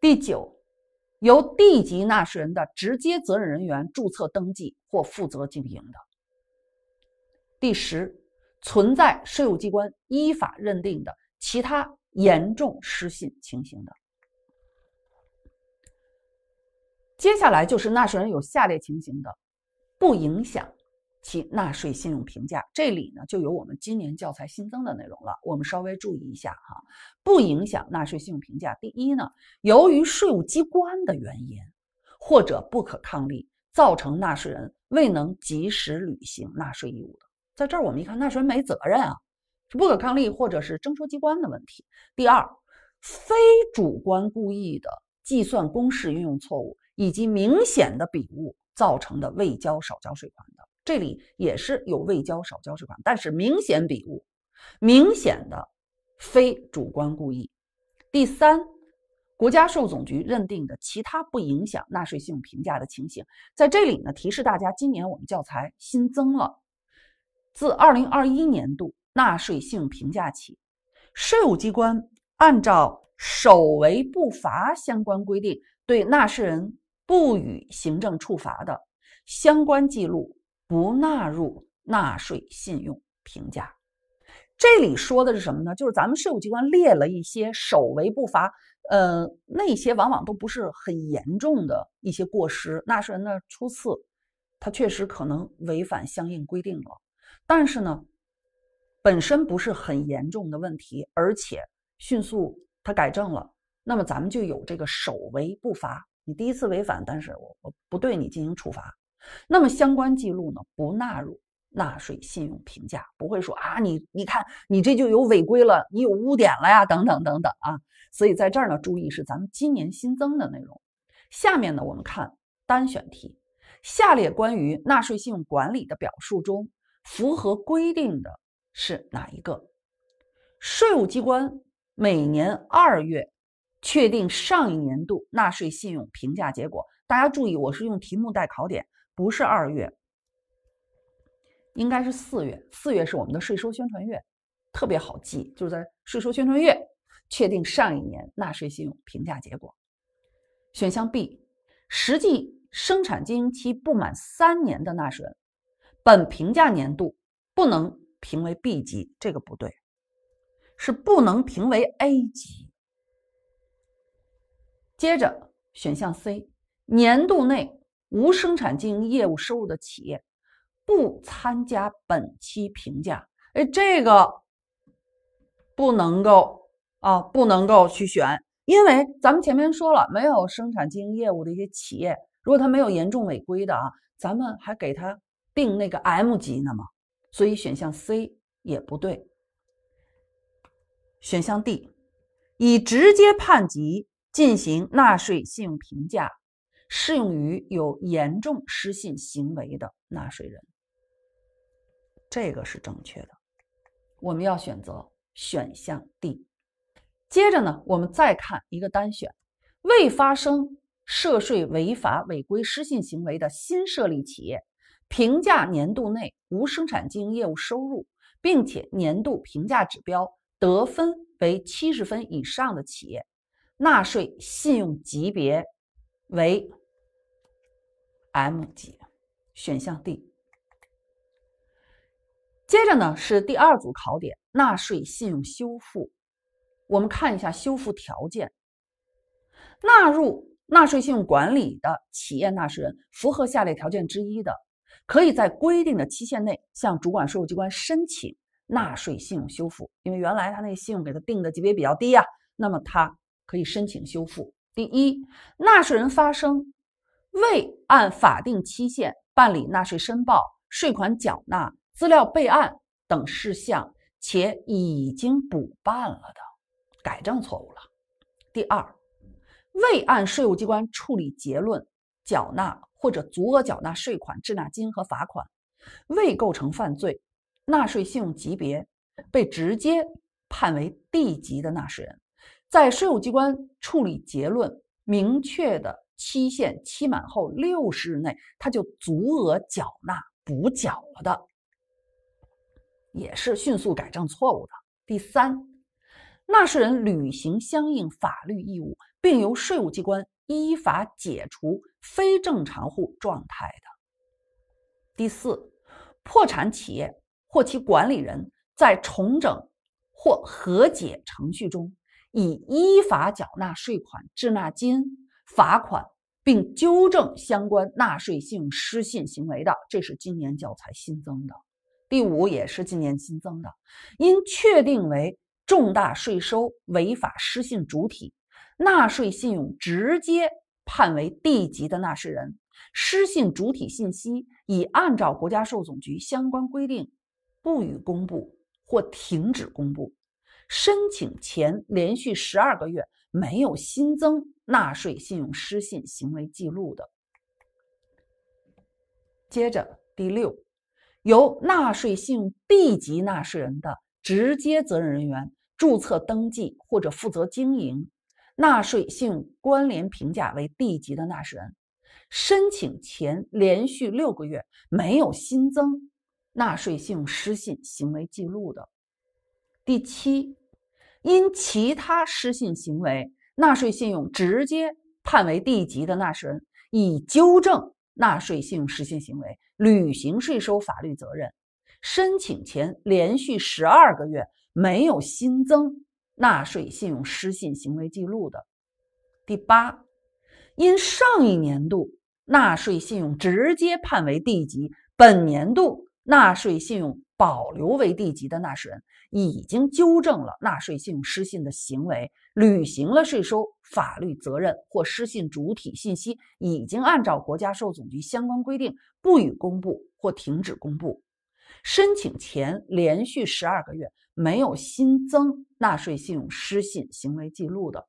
[SPEAKER 1] 第九，由地级纳税人的直接责任人员注册登记或负责经营的。第十，存在税务机关依法认定的其他严重失信情形的。接下来就是纳税人有下列情形的，不影响其纳税信用评价。这里呢就有我们今年教材新增的内容了，我们稍微注意一下哈。不影响纳税信用评价，第一呢，由于税务机关的原因或者不可抗力造成纳税人未能及时履行纳税义务的，在这儿我们一看，纳税人没责任啊，是不可抗力或者是征收机关的问题。第二，非主观故意的计算公式运用错误。以及明显的笔误造成的未交少交税款的，这里也是有未交少交税款，但是明显笔误，明显的非主观故意。第三，国家税务总局认定的其他不影响纳税信用评价的情形，在这里呢提示大家，今年我们教材新增了，自二零二一年度纳税信用评价起，税务机关按照首违不罚相关规定对纳税人。不予行政处罚的相关记录不纳入纳税信用评价。这里说的是什么呢？就是咱们税务机关列了一些首违不罚，呃，那些往往都不是很严重的一些过失。纳税人呢，初次他确实可能违反相应规定了，但是呢，本身不是很严重的问题，而且迅速他改正了，那么咱们就有这个首违不罚。你第一次违反，但是我我不对你进行处罚，那么相关记录呢不纳入纳税信用评价，不会说啊你你看你这就有违规了，你有污点了呀等等等等啊，所以在这儿呢，注意是咱们今年新增的内容。下面呢，我们看单选题，下列关于纳税信用管理的表述中，符合规定的是哪一个？税务机关每年二月。确定上一年度纳税信用评价结果，大家注意，我是用题目带考点，不是二月，应该是四月。四月是我们的税收宣传月，特别好记，就是在税收宣传月确定上一年纳税信用评价结果。选项 B，实际生产经营期不满三年的纳税人，本评价年度不能评为 B 级，这个不对，是不能评为 A 级。接着，选项 C，年度内无生产经营业务收入的企业不参加本期评价。哎，这个不能够啊，不能够去选，因为咱们前面说了，没有生产经营业务的一些企业，如果他没有严重违规的啊，咱们还给他定那个 M 级呢嘛。所以选项 C 也不对。选项 D，以直接判级。进行纳税信用评价，适用于有严重失信行为的纳税人。这个是正确的，我们要选择选项 D。接着呢，我们再看一个单选：未发生涉税违法违规失信行为的新设立企业，评价年度内无生产经营业务收入，并且年度评价指标得分为七十分以上的企业。纳税信用级别为 M 级，选项 D。接着呢是第二组考点，纳税信用修复。我们看一下修复条件：纳入纳税信用管理的企业纳税人，符合下列条件之一的，可以在规定的期限内向主管税务机关申请纳税信用修复。因为原来他那信用给他定的级别比较低呀，那么他。可以申请修复。第一，纳税人发生未按法定期限办理纳税申报、税款缴纳、资料备案等事项，且已经补办了的，改正错误了。第二，未按税务机关处理结论缴纳或者足额缴纳税款、滞纳金和罚款，未构成犯罪，纳税信用级别被直接判为 D 级的纳税人。在税务机关处理结论明确的期限期满后六十日内，他就足额缴纳补缴了的，也是迅速改正错误的。第三，纳税人履行相应法律义务，并由税务机关依法解除非正常户状态的。第四，破产企业或其管理人在重整或和解程序中。以依法缴纳税款、滞纳金、罚款，并纠正相关纳税信用失信行为的，这是今年教材新增的。第五，也是今年新增的，因确定为重大税收违法失信主体，纳税信用直接判为 D 级的纳税人，失信主体信息已按照国家税务总局相关规定不予公布或停止公布。申请前连续十二个月没有新增纳税信用失信行为记录的。接着，第六，由纳税信用 B 级纳税人的直接责任人员注册登记或者负责经营，纳税信用关联评价为 D 级的纳税人，申请前连续六个月没有新增纳税信用失信行为记录的。第七。因其他失信行为，纳税信用直接判为 D 级的纳税人，已纠正纳税信用失信行为，履行税收法律责任，申请前连续十二个月没有新增纳税信用失信行为记录的。第八，因上一年度纳税信用直接判为 D 级，本年度纳税信用。保留为地级的纳税人已经纠正了纳税信用失信的行为，履行了税收法律责任或失信主体信息已经按照国家税务总局相关规定不予公布或停止公布，申请前连续十二个月没有新增纳税信用失信行为记录的。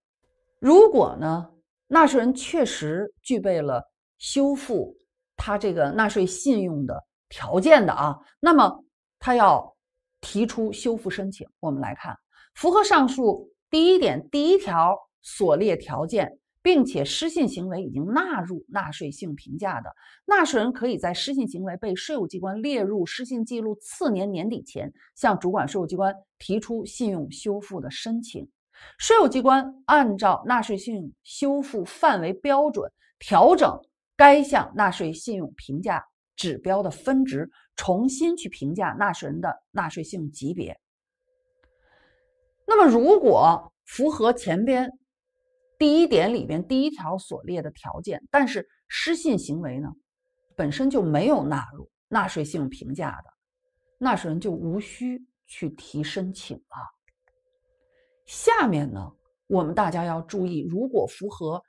[SPEAKER 1] 如果呢，纳税人确实具备了修复他这个纳税信用的条件的啊，那么。他要提出修复申请。我们来看，符合上述第一点第一条所列条件，并且失信行为已经纳入纳税性评价的纳税人，可以在失信行为被税务机关列入失信记录次年年底前，向主管税务机关提出信用修复的申请。税务机关按照纳税信用修复范围标准，调整该项纳税信用评价。指标的分值重新去评价纳税人的纳税信用级别。那么，如果符合前边第一点里边第一条所列的条件，但是失信行为呢，本身就没有纳入纳税信用评价的纳税人，就无需去提申请了。下面呢，我们大家要注意，如果符合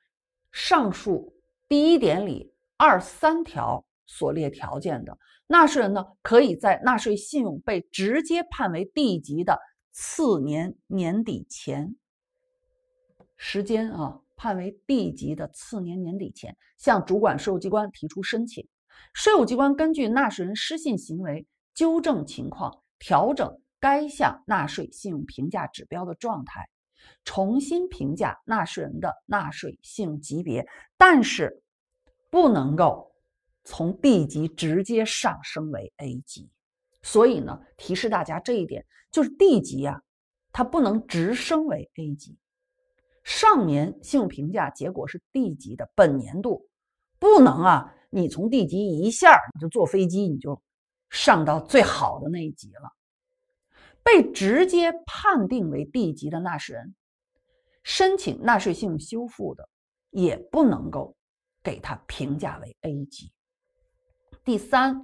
[SPEAKER 1] 上述第一点里二三条。所列条件的纳税人呢，可以在纳税信用被直接判为 D 级的次年年底前，时间啊判为 D 级的次年年底前，向主管税务机关提出申请。税务机关根据纳税人失信行为纠正情况，调整该项纳税信用评价指标的状态，重新评价纳税人的纳税信用级别，但是不能够。从 D 级直接上升为 A 级，所以呢，提示大家这一点，就是 D 级啊，它不能直升为 A 级。上年信用评价结果是 D 级的，本年度不能啊，你从 D 级一下你就坐飞机你就上到最好的那一级了。被直接判定为 D 级的纳税人，申请纳税信用修复的，也不能够给他评价为 A 级。第三，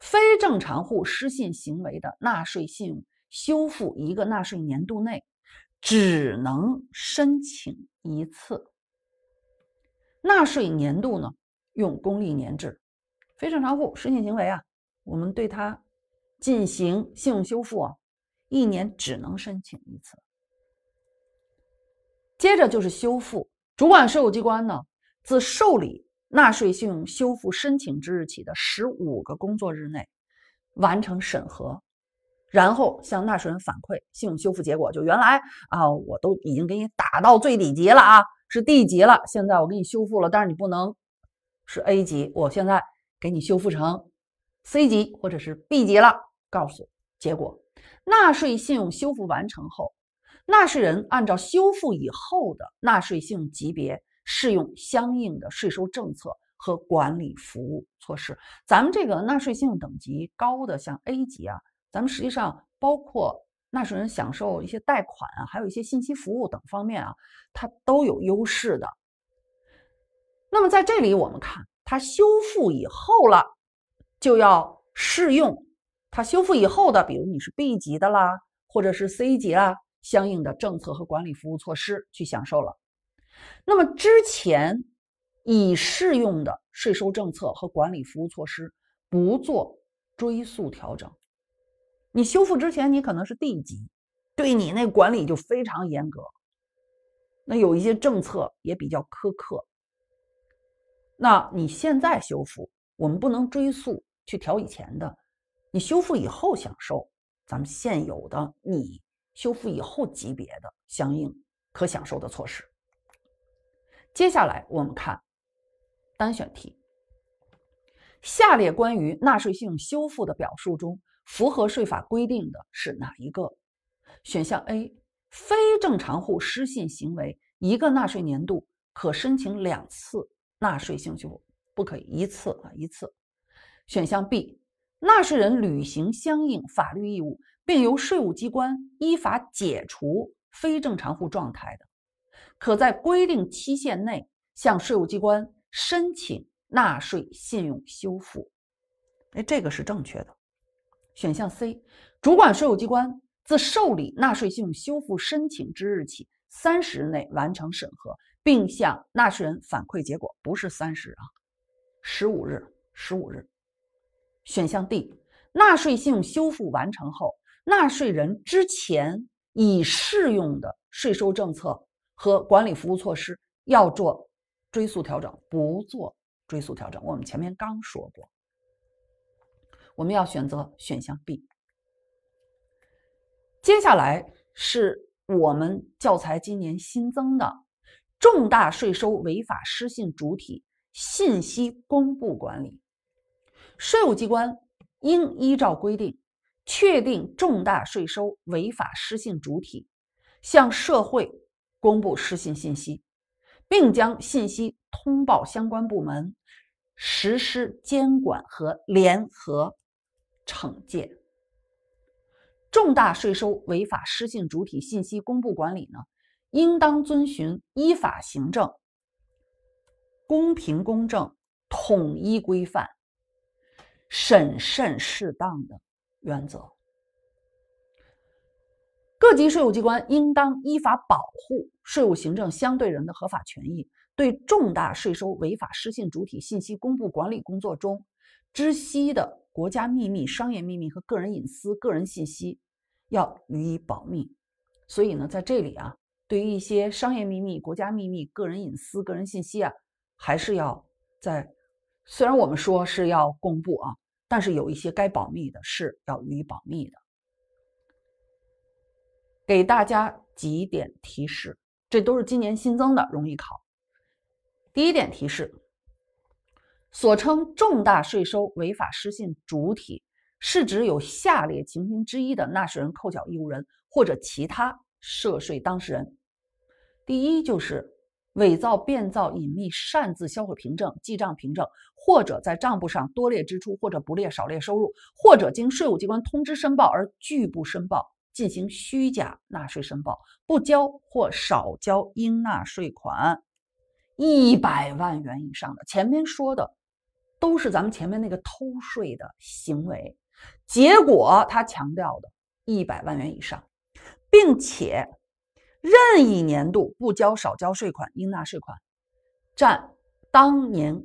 [SPEAKER 1] 非正常户失信行为的纳税信用修复，一个纳税年度内只能申请一次。纳税年度呢，用公历年制。非正常户失信行为啊，我们对他进行信用修复，啊，一年只能申请一次。接着就是修复，主管税务机关呢，自受理。纳税信用修复申请之日起的十五个工作日内完成审核，然后向纳税人反馈信用修复结果。就原来啊，我都已经给你打到最底级了啊，是 D 级了。现在我给你修复了，但是你不能是 A 级，我现在给你修复成 C 级或者是 B 级了，告诉结果。纳税信用修复完成后，纳税人按照修复以后的纳税信用级别。适用相应的税收政策和管理服务措施。咱们这个纳税信用等级高的，像 A 级啊，咱们实际上包括纳税人享受一些贷款啊，还有一些信息服务等方面啊，它都有优势的。那么在这里，我们看它修复以后了，就要适用它修复以后的，比如你是 B 级的啦，或者是 C 级啦，相应的政策和管理服务措施去享受了。那么之前已适用的税收政策和管理服务措施不做追溯调整。你修复之前，你可能是地级，对你那管理就非常严格，那有一些政策也比较苛刻。那你现在修复，我们不能追溯去调以前的，你修复以后享受咱们现有的，你修复以后级别的相应可享受的措施。接下来我们看单选题。下列关于纳税性修复的表述中，符合税法规定的是哪一个？选项 A：非正常户失信行为，一个纳税年度可申请两次纳税性修复，不可以一次啊一次。选项 B：纳税人履行相应法律义务，并由税务机关依法解除非正常户状态的。可在规定期限内向税务机关申请纳税信用修复，哎，这个是正确的。选项 C，主管税务机关自受理纳税信用修复申请之日起三十日内完成审核，并向纳税人反馈结果，不是三十啊，十五日，十五日。选项 D，纳税信用修复完成后，纳税人之前已适用的税收政策。和管理服务措施要做追溯调整，不做追溯调整。我们前面刚说过，我们要选择选项 B。接下来是我们教材今年新增的重大税收违法失信主体信息公布管理，税务机关应依照规定确定重大税收违法失信主体，向社会。公布失信信息，并将信息通报相关部门，实施监管和联合惩戒。重大税收违法失信主体信息公布管理呢，应当遵循依法行政、公平公正、统一规范、审慎适当的原则。各级税务机关应当依法保护税务行政相对人的合法权益，对重大税收违法失信主体信息公布管理工作中知悉的国家秘密、商业秘密和个人隐私、个人信息，要予以保密。所以呢，在这里啊，对于一些商业秘密、国家秘密、个人隐私、个人信息啊，还是要在虽然我们说是要公布啊，但是有一些该保密的是要予以保密的。给大家几点提示，这都是今年新增的，容易考。第一点提示，所称重大税收违法失信主体是指有下列情形之一的纳税人、扣缴义务人或者其他涉税当事人：第一，就是伪造、变造、隐秘、擅自销毁凭证、记账凭证，或者在账簿上多列支出或者不列、少列收入，或者经税务机关通知申报而拒不申报。进行虚假纳税申报，不交或少交应纳税款一百万元以上的。前面说的都是咱们前面那个偷税的行为，结果他强调的一百万元以上，并且任意年度不交少交税款，应纳税款占当年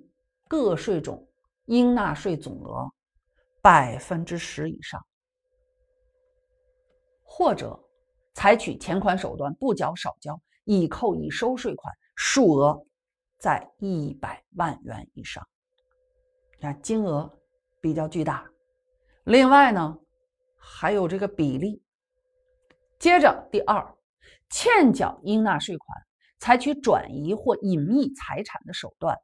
[SPEAKER 1] 各税种应纳税总额百分之十以上。或者采取欠款手段不缴少交，已扣已收税款数额在一百万元以上，看金额比较巨大。另外呢，还有这个比例。接着，第二，欠缴应纳税款，采取转移或隐匿财产的手段，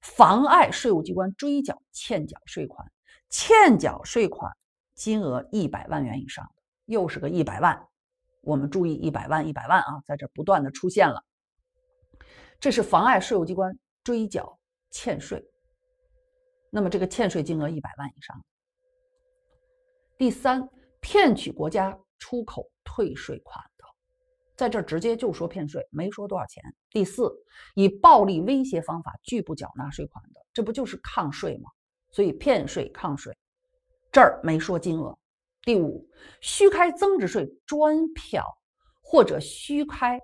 [SPEAKER 1] 妨碍税务机关追缴欠缴税款，欠缴税款金额一百万元以上。又是个一百万，我们注意一百万，一百万啊，在这不断的出现了，这是妨碍税务机关追缴欠税。那么这个欠税金额一百万以上。第三，骗取国家出口退税款的，在这直接就说骗税，没说多少钱。第四，以暴力威胁方法拒不缴纳税款的，这不就是抗税吗？所以骗税抗税，这儿没说金额。第五，虚开增值税专票或者虚开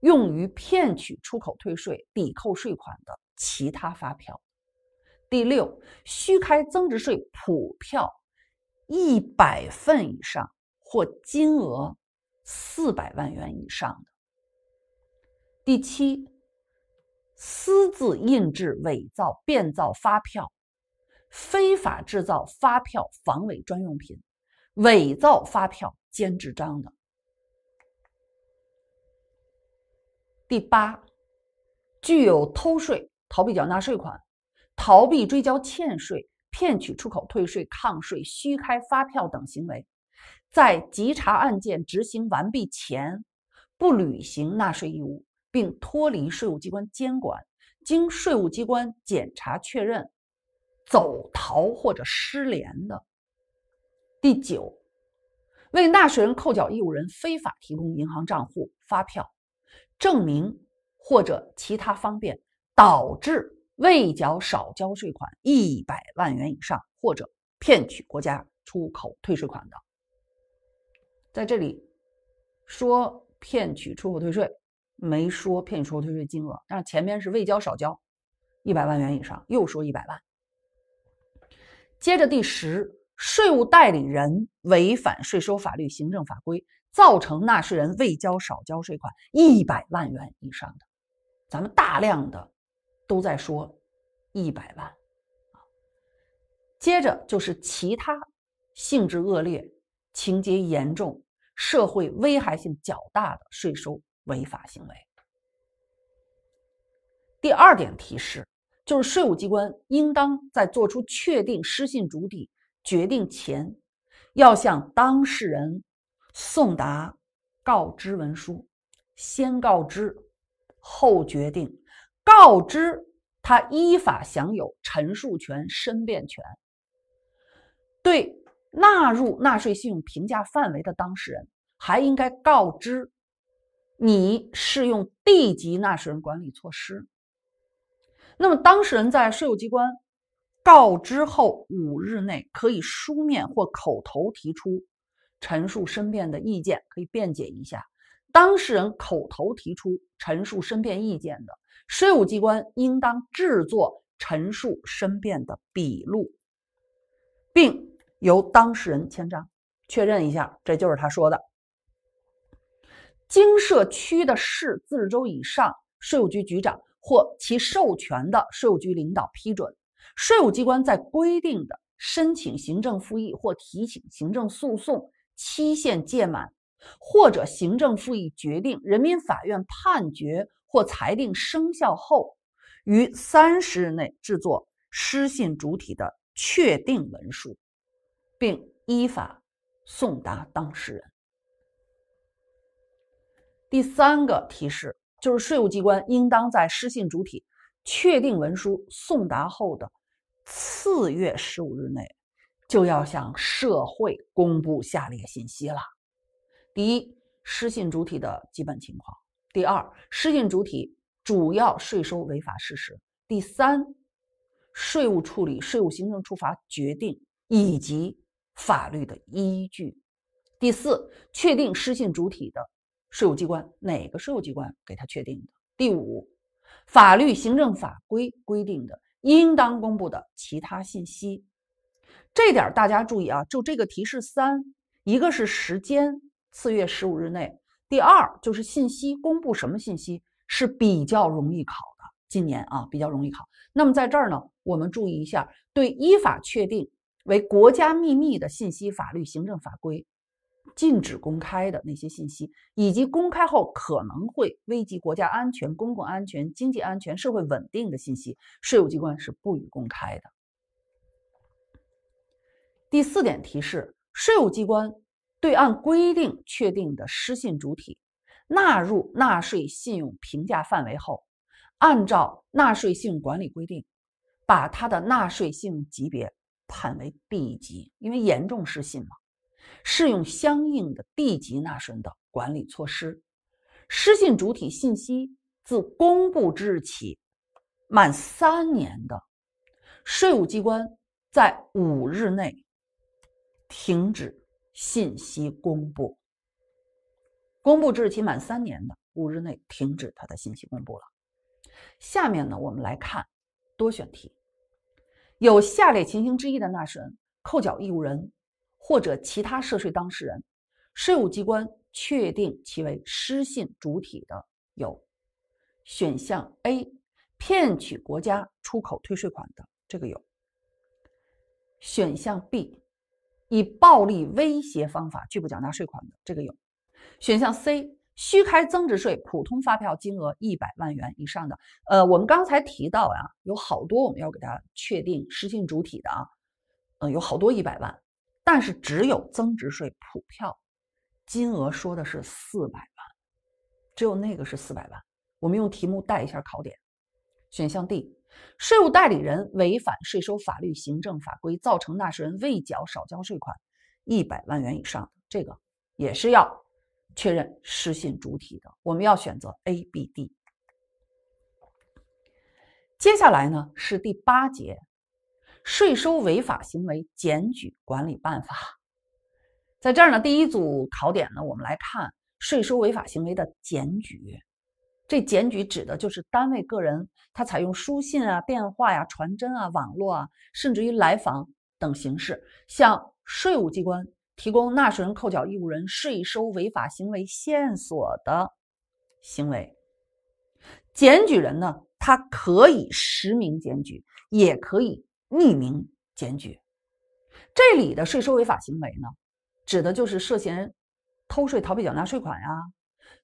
[SPEAKER 1] 用于骗取出口退税、抵扣税款的其他发票；第六，虚开增值税普票一百份以上或金额四百万元以上的；第七，私自印制、伪造、变造发票，非法制造发票防伪专用品。伪造发票、监制章的；第八，具有偷税、逃避缴纳税款、逃避追缴欠税、骗取出口退税、抗税、虚开发票等行为，在稽查案件执行完毕前不履行纳税义务，并脱离税务机关监管，经税务机关检查确认走逃或者失联的。第九，为纳税人、扣缴义务人非法提供银行账户、发票、证明或者其他方便，导致未缴、少交税款一百万元以上，或者骗取国家出口退税款的。在这里说骗取出口退税，没说骗取出口退税金额，但是前面是未交少交一百万元以上，又说一百万。接着第十。税务代理人违反税收法律、行政法规，造成纳税人未交、少交税款一百万元以上的，咱们大量的都在说一百万。接着就是其他性质恶劣、情节严重、社会危害性较大的税收违法行为。第二点提示就是，税务机关应当在作出确定失信主体。决定前要向当事人送达告知文书，先告知后决定，告知他依法享有陈述权、申辩权。对纳入纳税信用评价范围的当事人，还应该告知你适用 B 级纳税人管理措施。那么，当事人在税务机关。告知后五日内可以书面或口头提出陈述申辩的意见，可以辩解一下。当事人口头提出陈述申辩意见的，税务机关应当制作陈述申辩的笔录，并由当事人签章确认一下。这就是他说的。经设区的市、自治州以上税务局局长或其授权的税务局领导批准。税务机关在规定的申请行政复议或提起行政诉讼期限届满，或者行政复议决定、人民法院判决或裁定生效后，于三十日内制作失信主体的确定文书，并依法送达当事人。第三个提示就是税务机关应当在失信主体确定文书送达后的。次月十五日内就要向社会公布下列信息了：第一，失信主体的基本情况；第二，失信主体主要税收违法事实；第三，税务处理、税务行政处罚决定以及法律的依据；第四，确定失信主体的税务机关哪个税务机关给他确定的；第五，法律、行政法规规定的。应当公布的其他信息，这点大家注意啊。就这个提示三，一个是时间，四月十五日内；第二就是信息公布什么信息是比较容易考的，今年啊比较容易考。那么在这儿呢，我们注意一下，对依法确定为国家秘密的信息，法律、行政法规。禁止公开的那些信息，以及公开后可能会危及国家安全、公共安全、经济安全、社会稳定的信息，税务机关是不予公开的。第四点提示：税务机关对按规定确定的失信主体纳入纳税信用评价范围后，按照纳税信用管理规定，把他的纳税信用级别判为 B 级，因为严重失信嘛。适用相应的地级纳税人的管理措施，失信主体信息自公布之日起，满三年的，税务机关在五日内停止信息公布。公布之日起满三年的，五日内停止它的信息公布了。下面呢，我们来看多选题，有下列情形之一的纳税人、扣缴义务人。或者其他涉税当事人，税务机关确定其为失信主体的有选项 A，骗取国家出口退税款的，这个有；选项 B，以暴力威胁方法拒不缴纳税款的，这个有；选项 C，虚开增值税普通发票金额一百万元以上的，呃，我们刚才提到呀，有好多我们要给他确定失信主体的啊，嗯，有好多一百万。但是只有增值税普票金额说的是四百万，只有那个是四百万。我们用题目带一下考点，选项 D，税务代理人违反税收法律、行政法规，造成纳税人未缴、少交税款一百万元以上，这个也是要确认失信主体的。我们要选择 A、B、D。接下来呢是第八节。税收违法行为检举管理办法，在这儿呢。第一组考点呢，我们来看税收违法行为的检举。这检举指的就是单位、个人他采用书信啊、电话呀、传真啊、网络啊，甚至于来访等形式，向税务机关提供纳税人、扣缴义务人税收违法行为线索的行为。检举人呢，他可以实名检举，也可以。匿名检举，这里的税收违法行为呢，指的就是涉嫌偷税、逃避缴纳税款呀，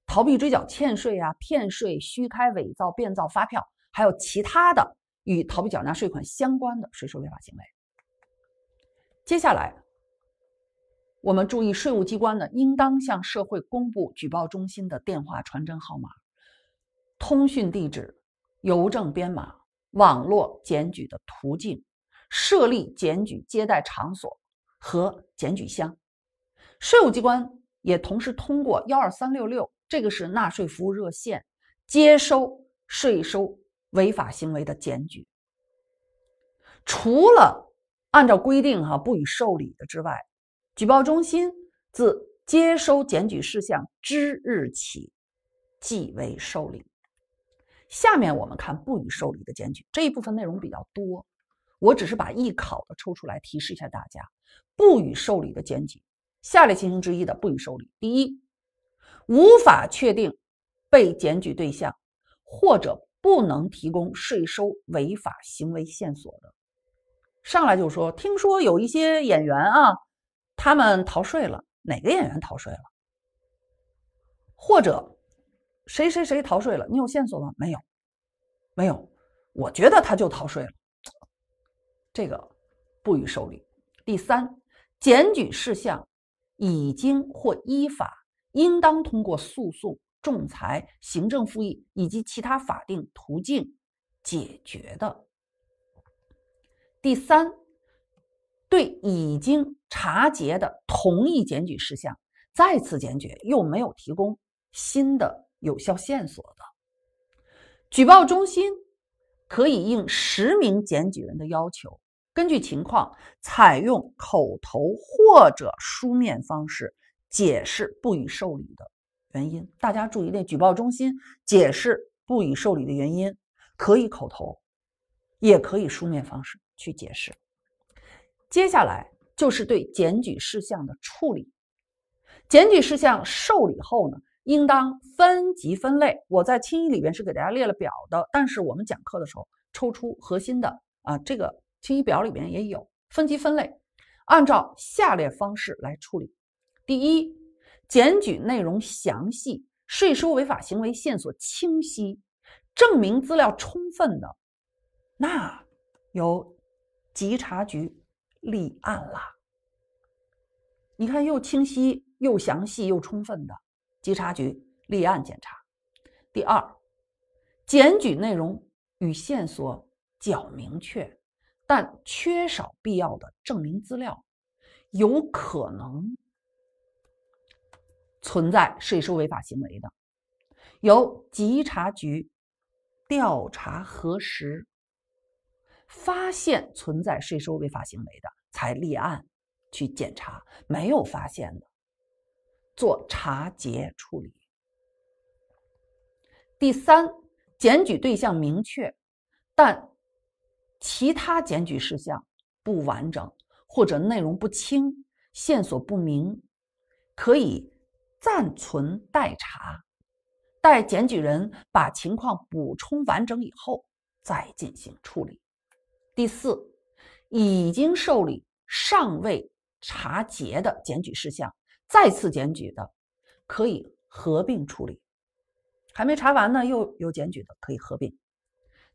[SPEAKER 1] 逃避追缴欠税啊，骗税、虚开、伪造、变造发票，还有其他的与逃避缴纳税款相关的税收违法行为。接下来，我们注意，税务机关呢，应当向社会公布举报中心的电话、传真号码、通讯地址、邮政编码、网络检举的途径。设立检举接待场所和检举箱，税务机关也同时通过幺二三六六这个是纳税服务热线，接收税收违法行为的检举。除了按照规定哈不予受理的之外，举报中心自接收检举事项之日起即为受理。下面我们看不予受理的检举这一部分内容比较多。我只是把艺考的抽出来提示一下大家，不予受理的检举，下列情形之一的不予受理：第一，无法确定被检举对象，或者不能提供税收违法行为线索的。上来就说，听说有一些演员啊，他们逃税了，哪个演员逃税了？或者谁谁谁逃税了？你有线索吗？没有，没有。我觉得他就逃税了。这个不予受理。第三，检举事项已经或依法应当通过诉讼、仲裁、行政复议以及其他法定途径解决的；第三，对已经查结的同意检举事项再次检举，又没有提供新的有效线索的，举报中心可以应十名检举人的要求。根据情况，采用口头或者书面方式解释不予受理的原因。大家注意，那举报中心解释不予受理的原因，可以口头，也可以书面方式去解释。接下来就是对检举事项的处理。检举事项受理后呢，应当分级分类。我在清一里边是给大家列了表的，但是我们讲课的时候抽出核心的啊，这个。清一表里面也有分级分类，按照下列方式来处理：第一，检举内容详细，税收违法行为线索清晰，证明资料充分的，那由稽查局立案啦。你看又清晰又详细又充分的，稽查局立案检查。第二，检举内容与线索较明确。但缺少必要的证明资料，有可能存在税收违法行为的，由稽查局调查核实，发现存在税收违法行为的才立案去检查，没有发现的做查结处理。第三，检举对象明确，但。其他检举事项不完整或者内容不清、线索不明，可以暂存待查，待检举人把情况补充完整以后再进行处理。第四，已经受理、尚未查结的检举事项，再次检举的可以合并处理。还没查完呢，又有检举的可以合并。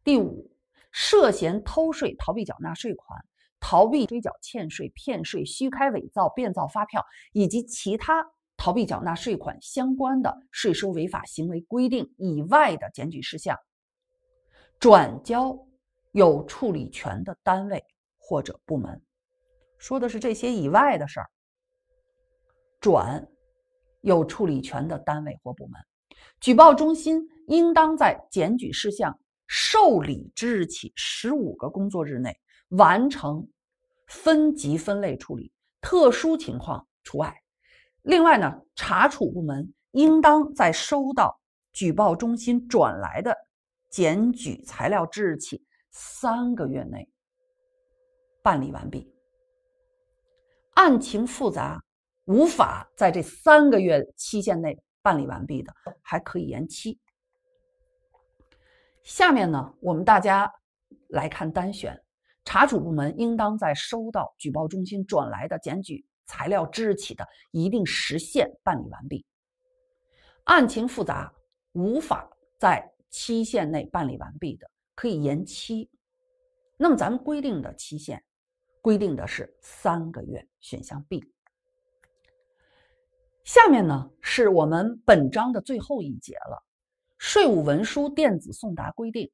[SPEAKER 1] 第五。涉嫌偷税、逃避缴纳税款、逃避追缴欠税、骗税、虚开、伪造、变造发票以及其他逃避缴纳税款相关的税收违法行为规定以外的检举事项，转交有处理权的单位或者部门。说的是这些以外的事儿，转有处理权的单位或部门。举报中心应当在检举事项。受理之日起十五个工作日内完成分级分类处理，特殊情况除外。另外呢，查处部门应当在收到举报中心转来的检举材料之日起三个月内办理完毕。案情复杂，无法在这三个月期限内办理完毕的，还可以延期。下面呢，我们大家来看单选。查处部门应当在收到举报中心转来的检举材料之日起的一定时限办理完毕。案情复杂无法在期限内办理完毕的，可以延期。那么咱们规定的期限规定的是三个月，选项 B。下面呢，是我们本章的最后一节了。税务文书电子送达规定，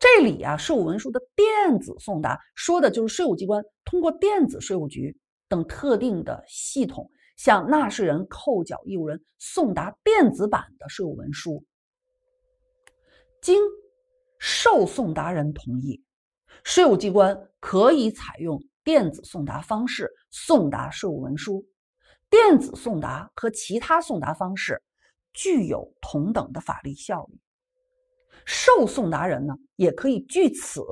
[SPEAKER 1] 这里啊，税务文书的电子送达说的就是税务机关通过电子税务局等特定的系统，向纳税人、扣缴义务人送达电子版的税务文书。经受送达人同意，税务机关可以采用电子送达方式送达税务文书。电子送达和其他送达方式。具有同等的法律效力。受送达人呢，也可以据此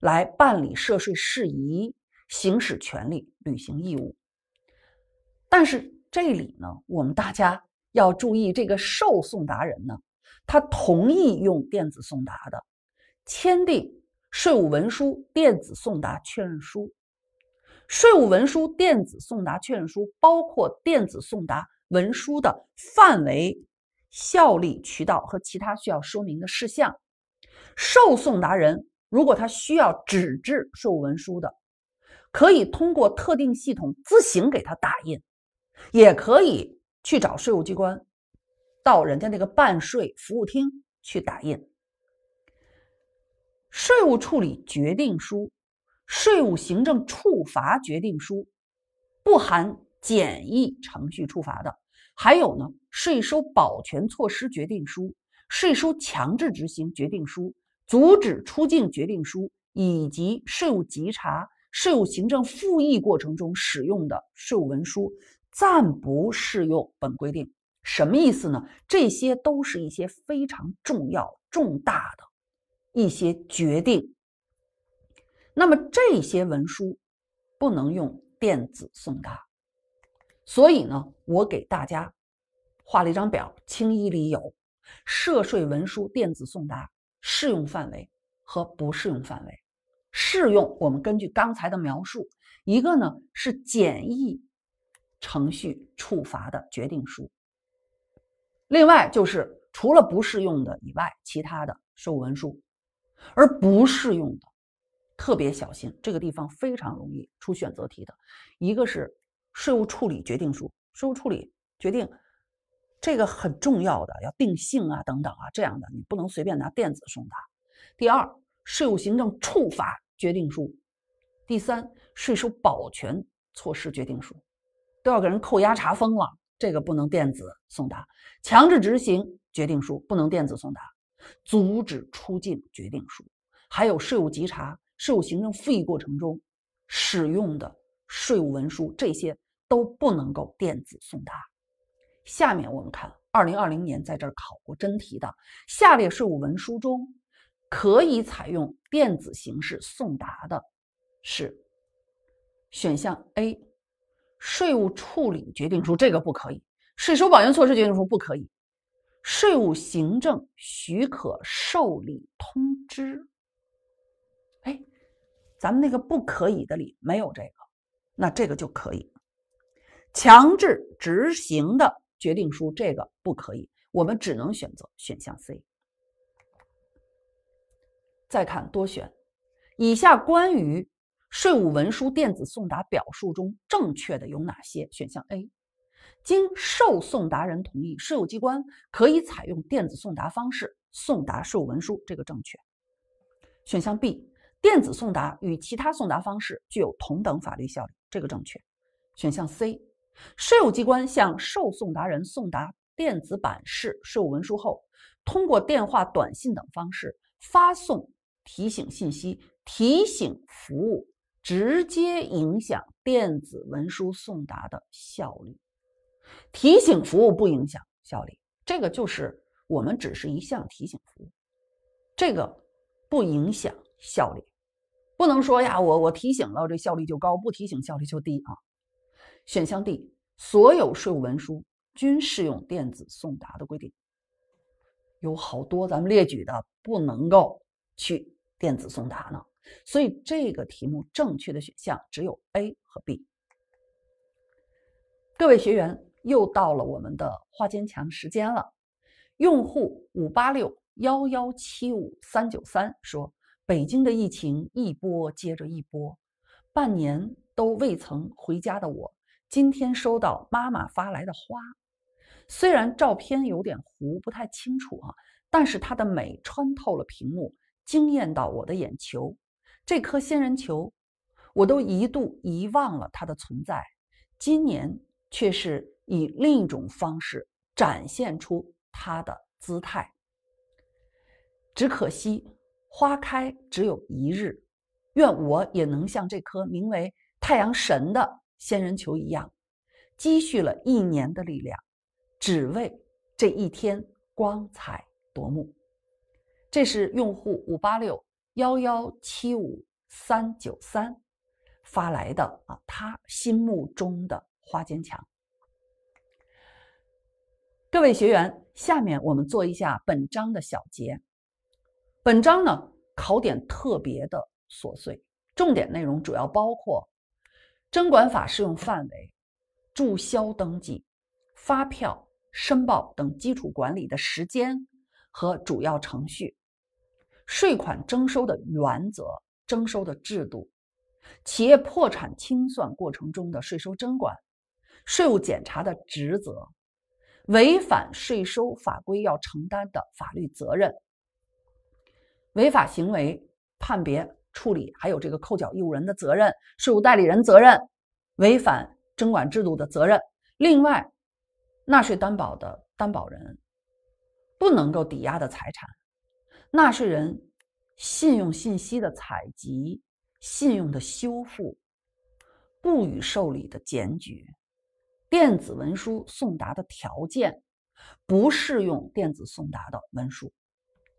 [SPEAKER 1] 来办理涉税事宜，行使权利，履行义务。但是这里呢，我们大家要注意，这个受送达人呢，他同意用电子送达的，签订税务文书电子送达确认书。税务文书电子送达确认书包括电子送达文书的范围。效力渠道和其他需要说明的事项。受送达人如果他需要纸质税务文书的，可以通过特定系统自行给他打印，也可以去找税务机关，到人家那个办税服务厅去打印。税务处理决定书、税务行政处罚决定书，不含简易程序处罚的。还有呢，税收保全措施决定书、税收强制执行决定书、阻止出境决定书，以及税务稽查、税务行政复议过程中使用的税务文书，暂不适用本规定。什么意思呢？这些都是一些非常重要、重大的一些决定。那么这些文书不能用电子送达。所以呢，我给大家画了一张表，青衣里有涉税文书电子送达适用范围和不适用范围。适用我们根据刚才的描述，一个呢是简易程序处罚的决定书，另外就是除了不适用的以外，其他的税务文书。而不适用的，特别小心，这个地方非常容易出选择题的，一个是。税务处理决定书、税务处理决定，这个很重要的，要定性啊，等等啊，这样的你不能随便拿电子送达。第二，税务行政处罚决定书；第三，税收保全措施决定书，都要给人扣押、查封了，这个不能电子送达。强制执行决定书不能电子送达，阻止出境决定书，还有税务稽查、税务行政复议过程中使用的。税务文书这些都不能够电子送达。下面我们看二零二零年在这儿考过真题的，下列税务文书中可以采用电子形式送达的是选项 A，税务处理决定书这个不可以，税收保全措施决定书不可以，税务行政许可受理通知。哎，咱们那个不可以的里没有这个。那这个就可以，强制执行的决定书这个不可以，我们只能选择选项 C。再看多选，以下关于税务文书电子送达表述中正确的有哪些？选项 A，经受送达人同意，税务机关可以采用电子送达方式送达税务文书，这个正确。选项 B，电子送达与其他送达方式具有同等法律效力。这个正确，选项 C，税务机关向受送达人送达电子版式税务文书后，通过电话、短信等方式发送提醒信息，提醒服务直接影响电子文书送达的效率。提醒服务不影响效率，这个就是我们只是一项提醒服务，这个不影响效率。不能说呀，我我提醒了，这效率就高；不提醒，效率就低啊。选项 D，所有税务文书均适用电子送达的规定，有好多咱们列举的不能够去电子送达呢。所以这个题目正确的选项只有 A 和 B。各位学员又到了我们的花坚强时间了，用户五八六幺幺七五三九三说。北京的疫情一波接着一波，半年都未曾回家的我，今天收到妈妈发来的花。虽然照片有点糊，不太清楚啊，但是它的美穿透了屏幕，惊艳到我的眼球。这颗仙人球，我都一度遗忘了它的存在。今年却是以另一种方式展现出它的姿态。只可惜。花开只有一日，愿我也能像这颗名为太阳神的仙人球一样，积蓄了一年的力量，只为这一天光彩夺目。这是用户五八六幺幺七五三九三发来的啊，他心目中的花坚强。各位学员，下面我们做一下本章的小结。本章呢，考点特别的琐碎，重点内容主要包括征管法适用范围、注销登记、发票申报等基础管理的时间和主要程序，税款征收的原则、征收的制度，企业破产清算过程中的税收征管、税务检查的职责，违反税收法规要承担的法律责任。违法行为判别、处理，还有这个扣缴义务人的责任、税务代理人责任、违反征管制度的责任。另外，纳税担保的担保人不能够抵押的财产，纳税人信用信息的采集、信用的修复，不予受理的检举，电子文书送达的条件，不适用电子送达的文书。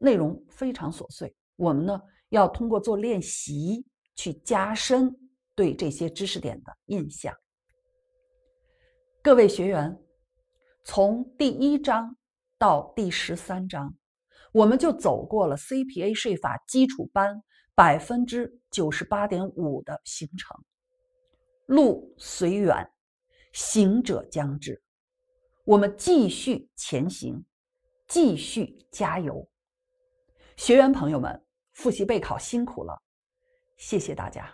[SPEAKER 1] 内容非常琐碎，我们呢要通过做练习去加深对这些知识点的印象。各位学员，从第一章到第十三章，我们就走过了 C P A 税法基础班百分之九十八点五的行程。路虽远，行者将至。我们继续前行，继续加油。学员朋友们，复习备考辛苦了，谢谢大家。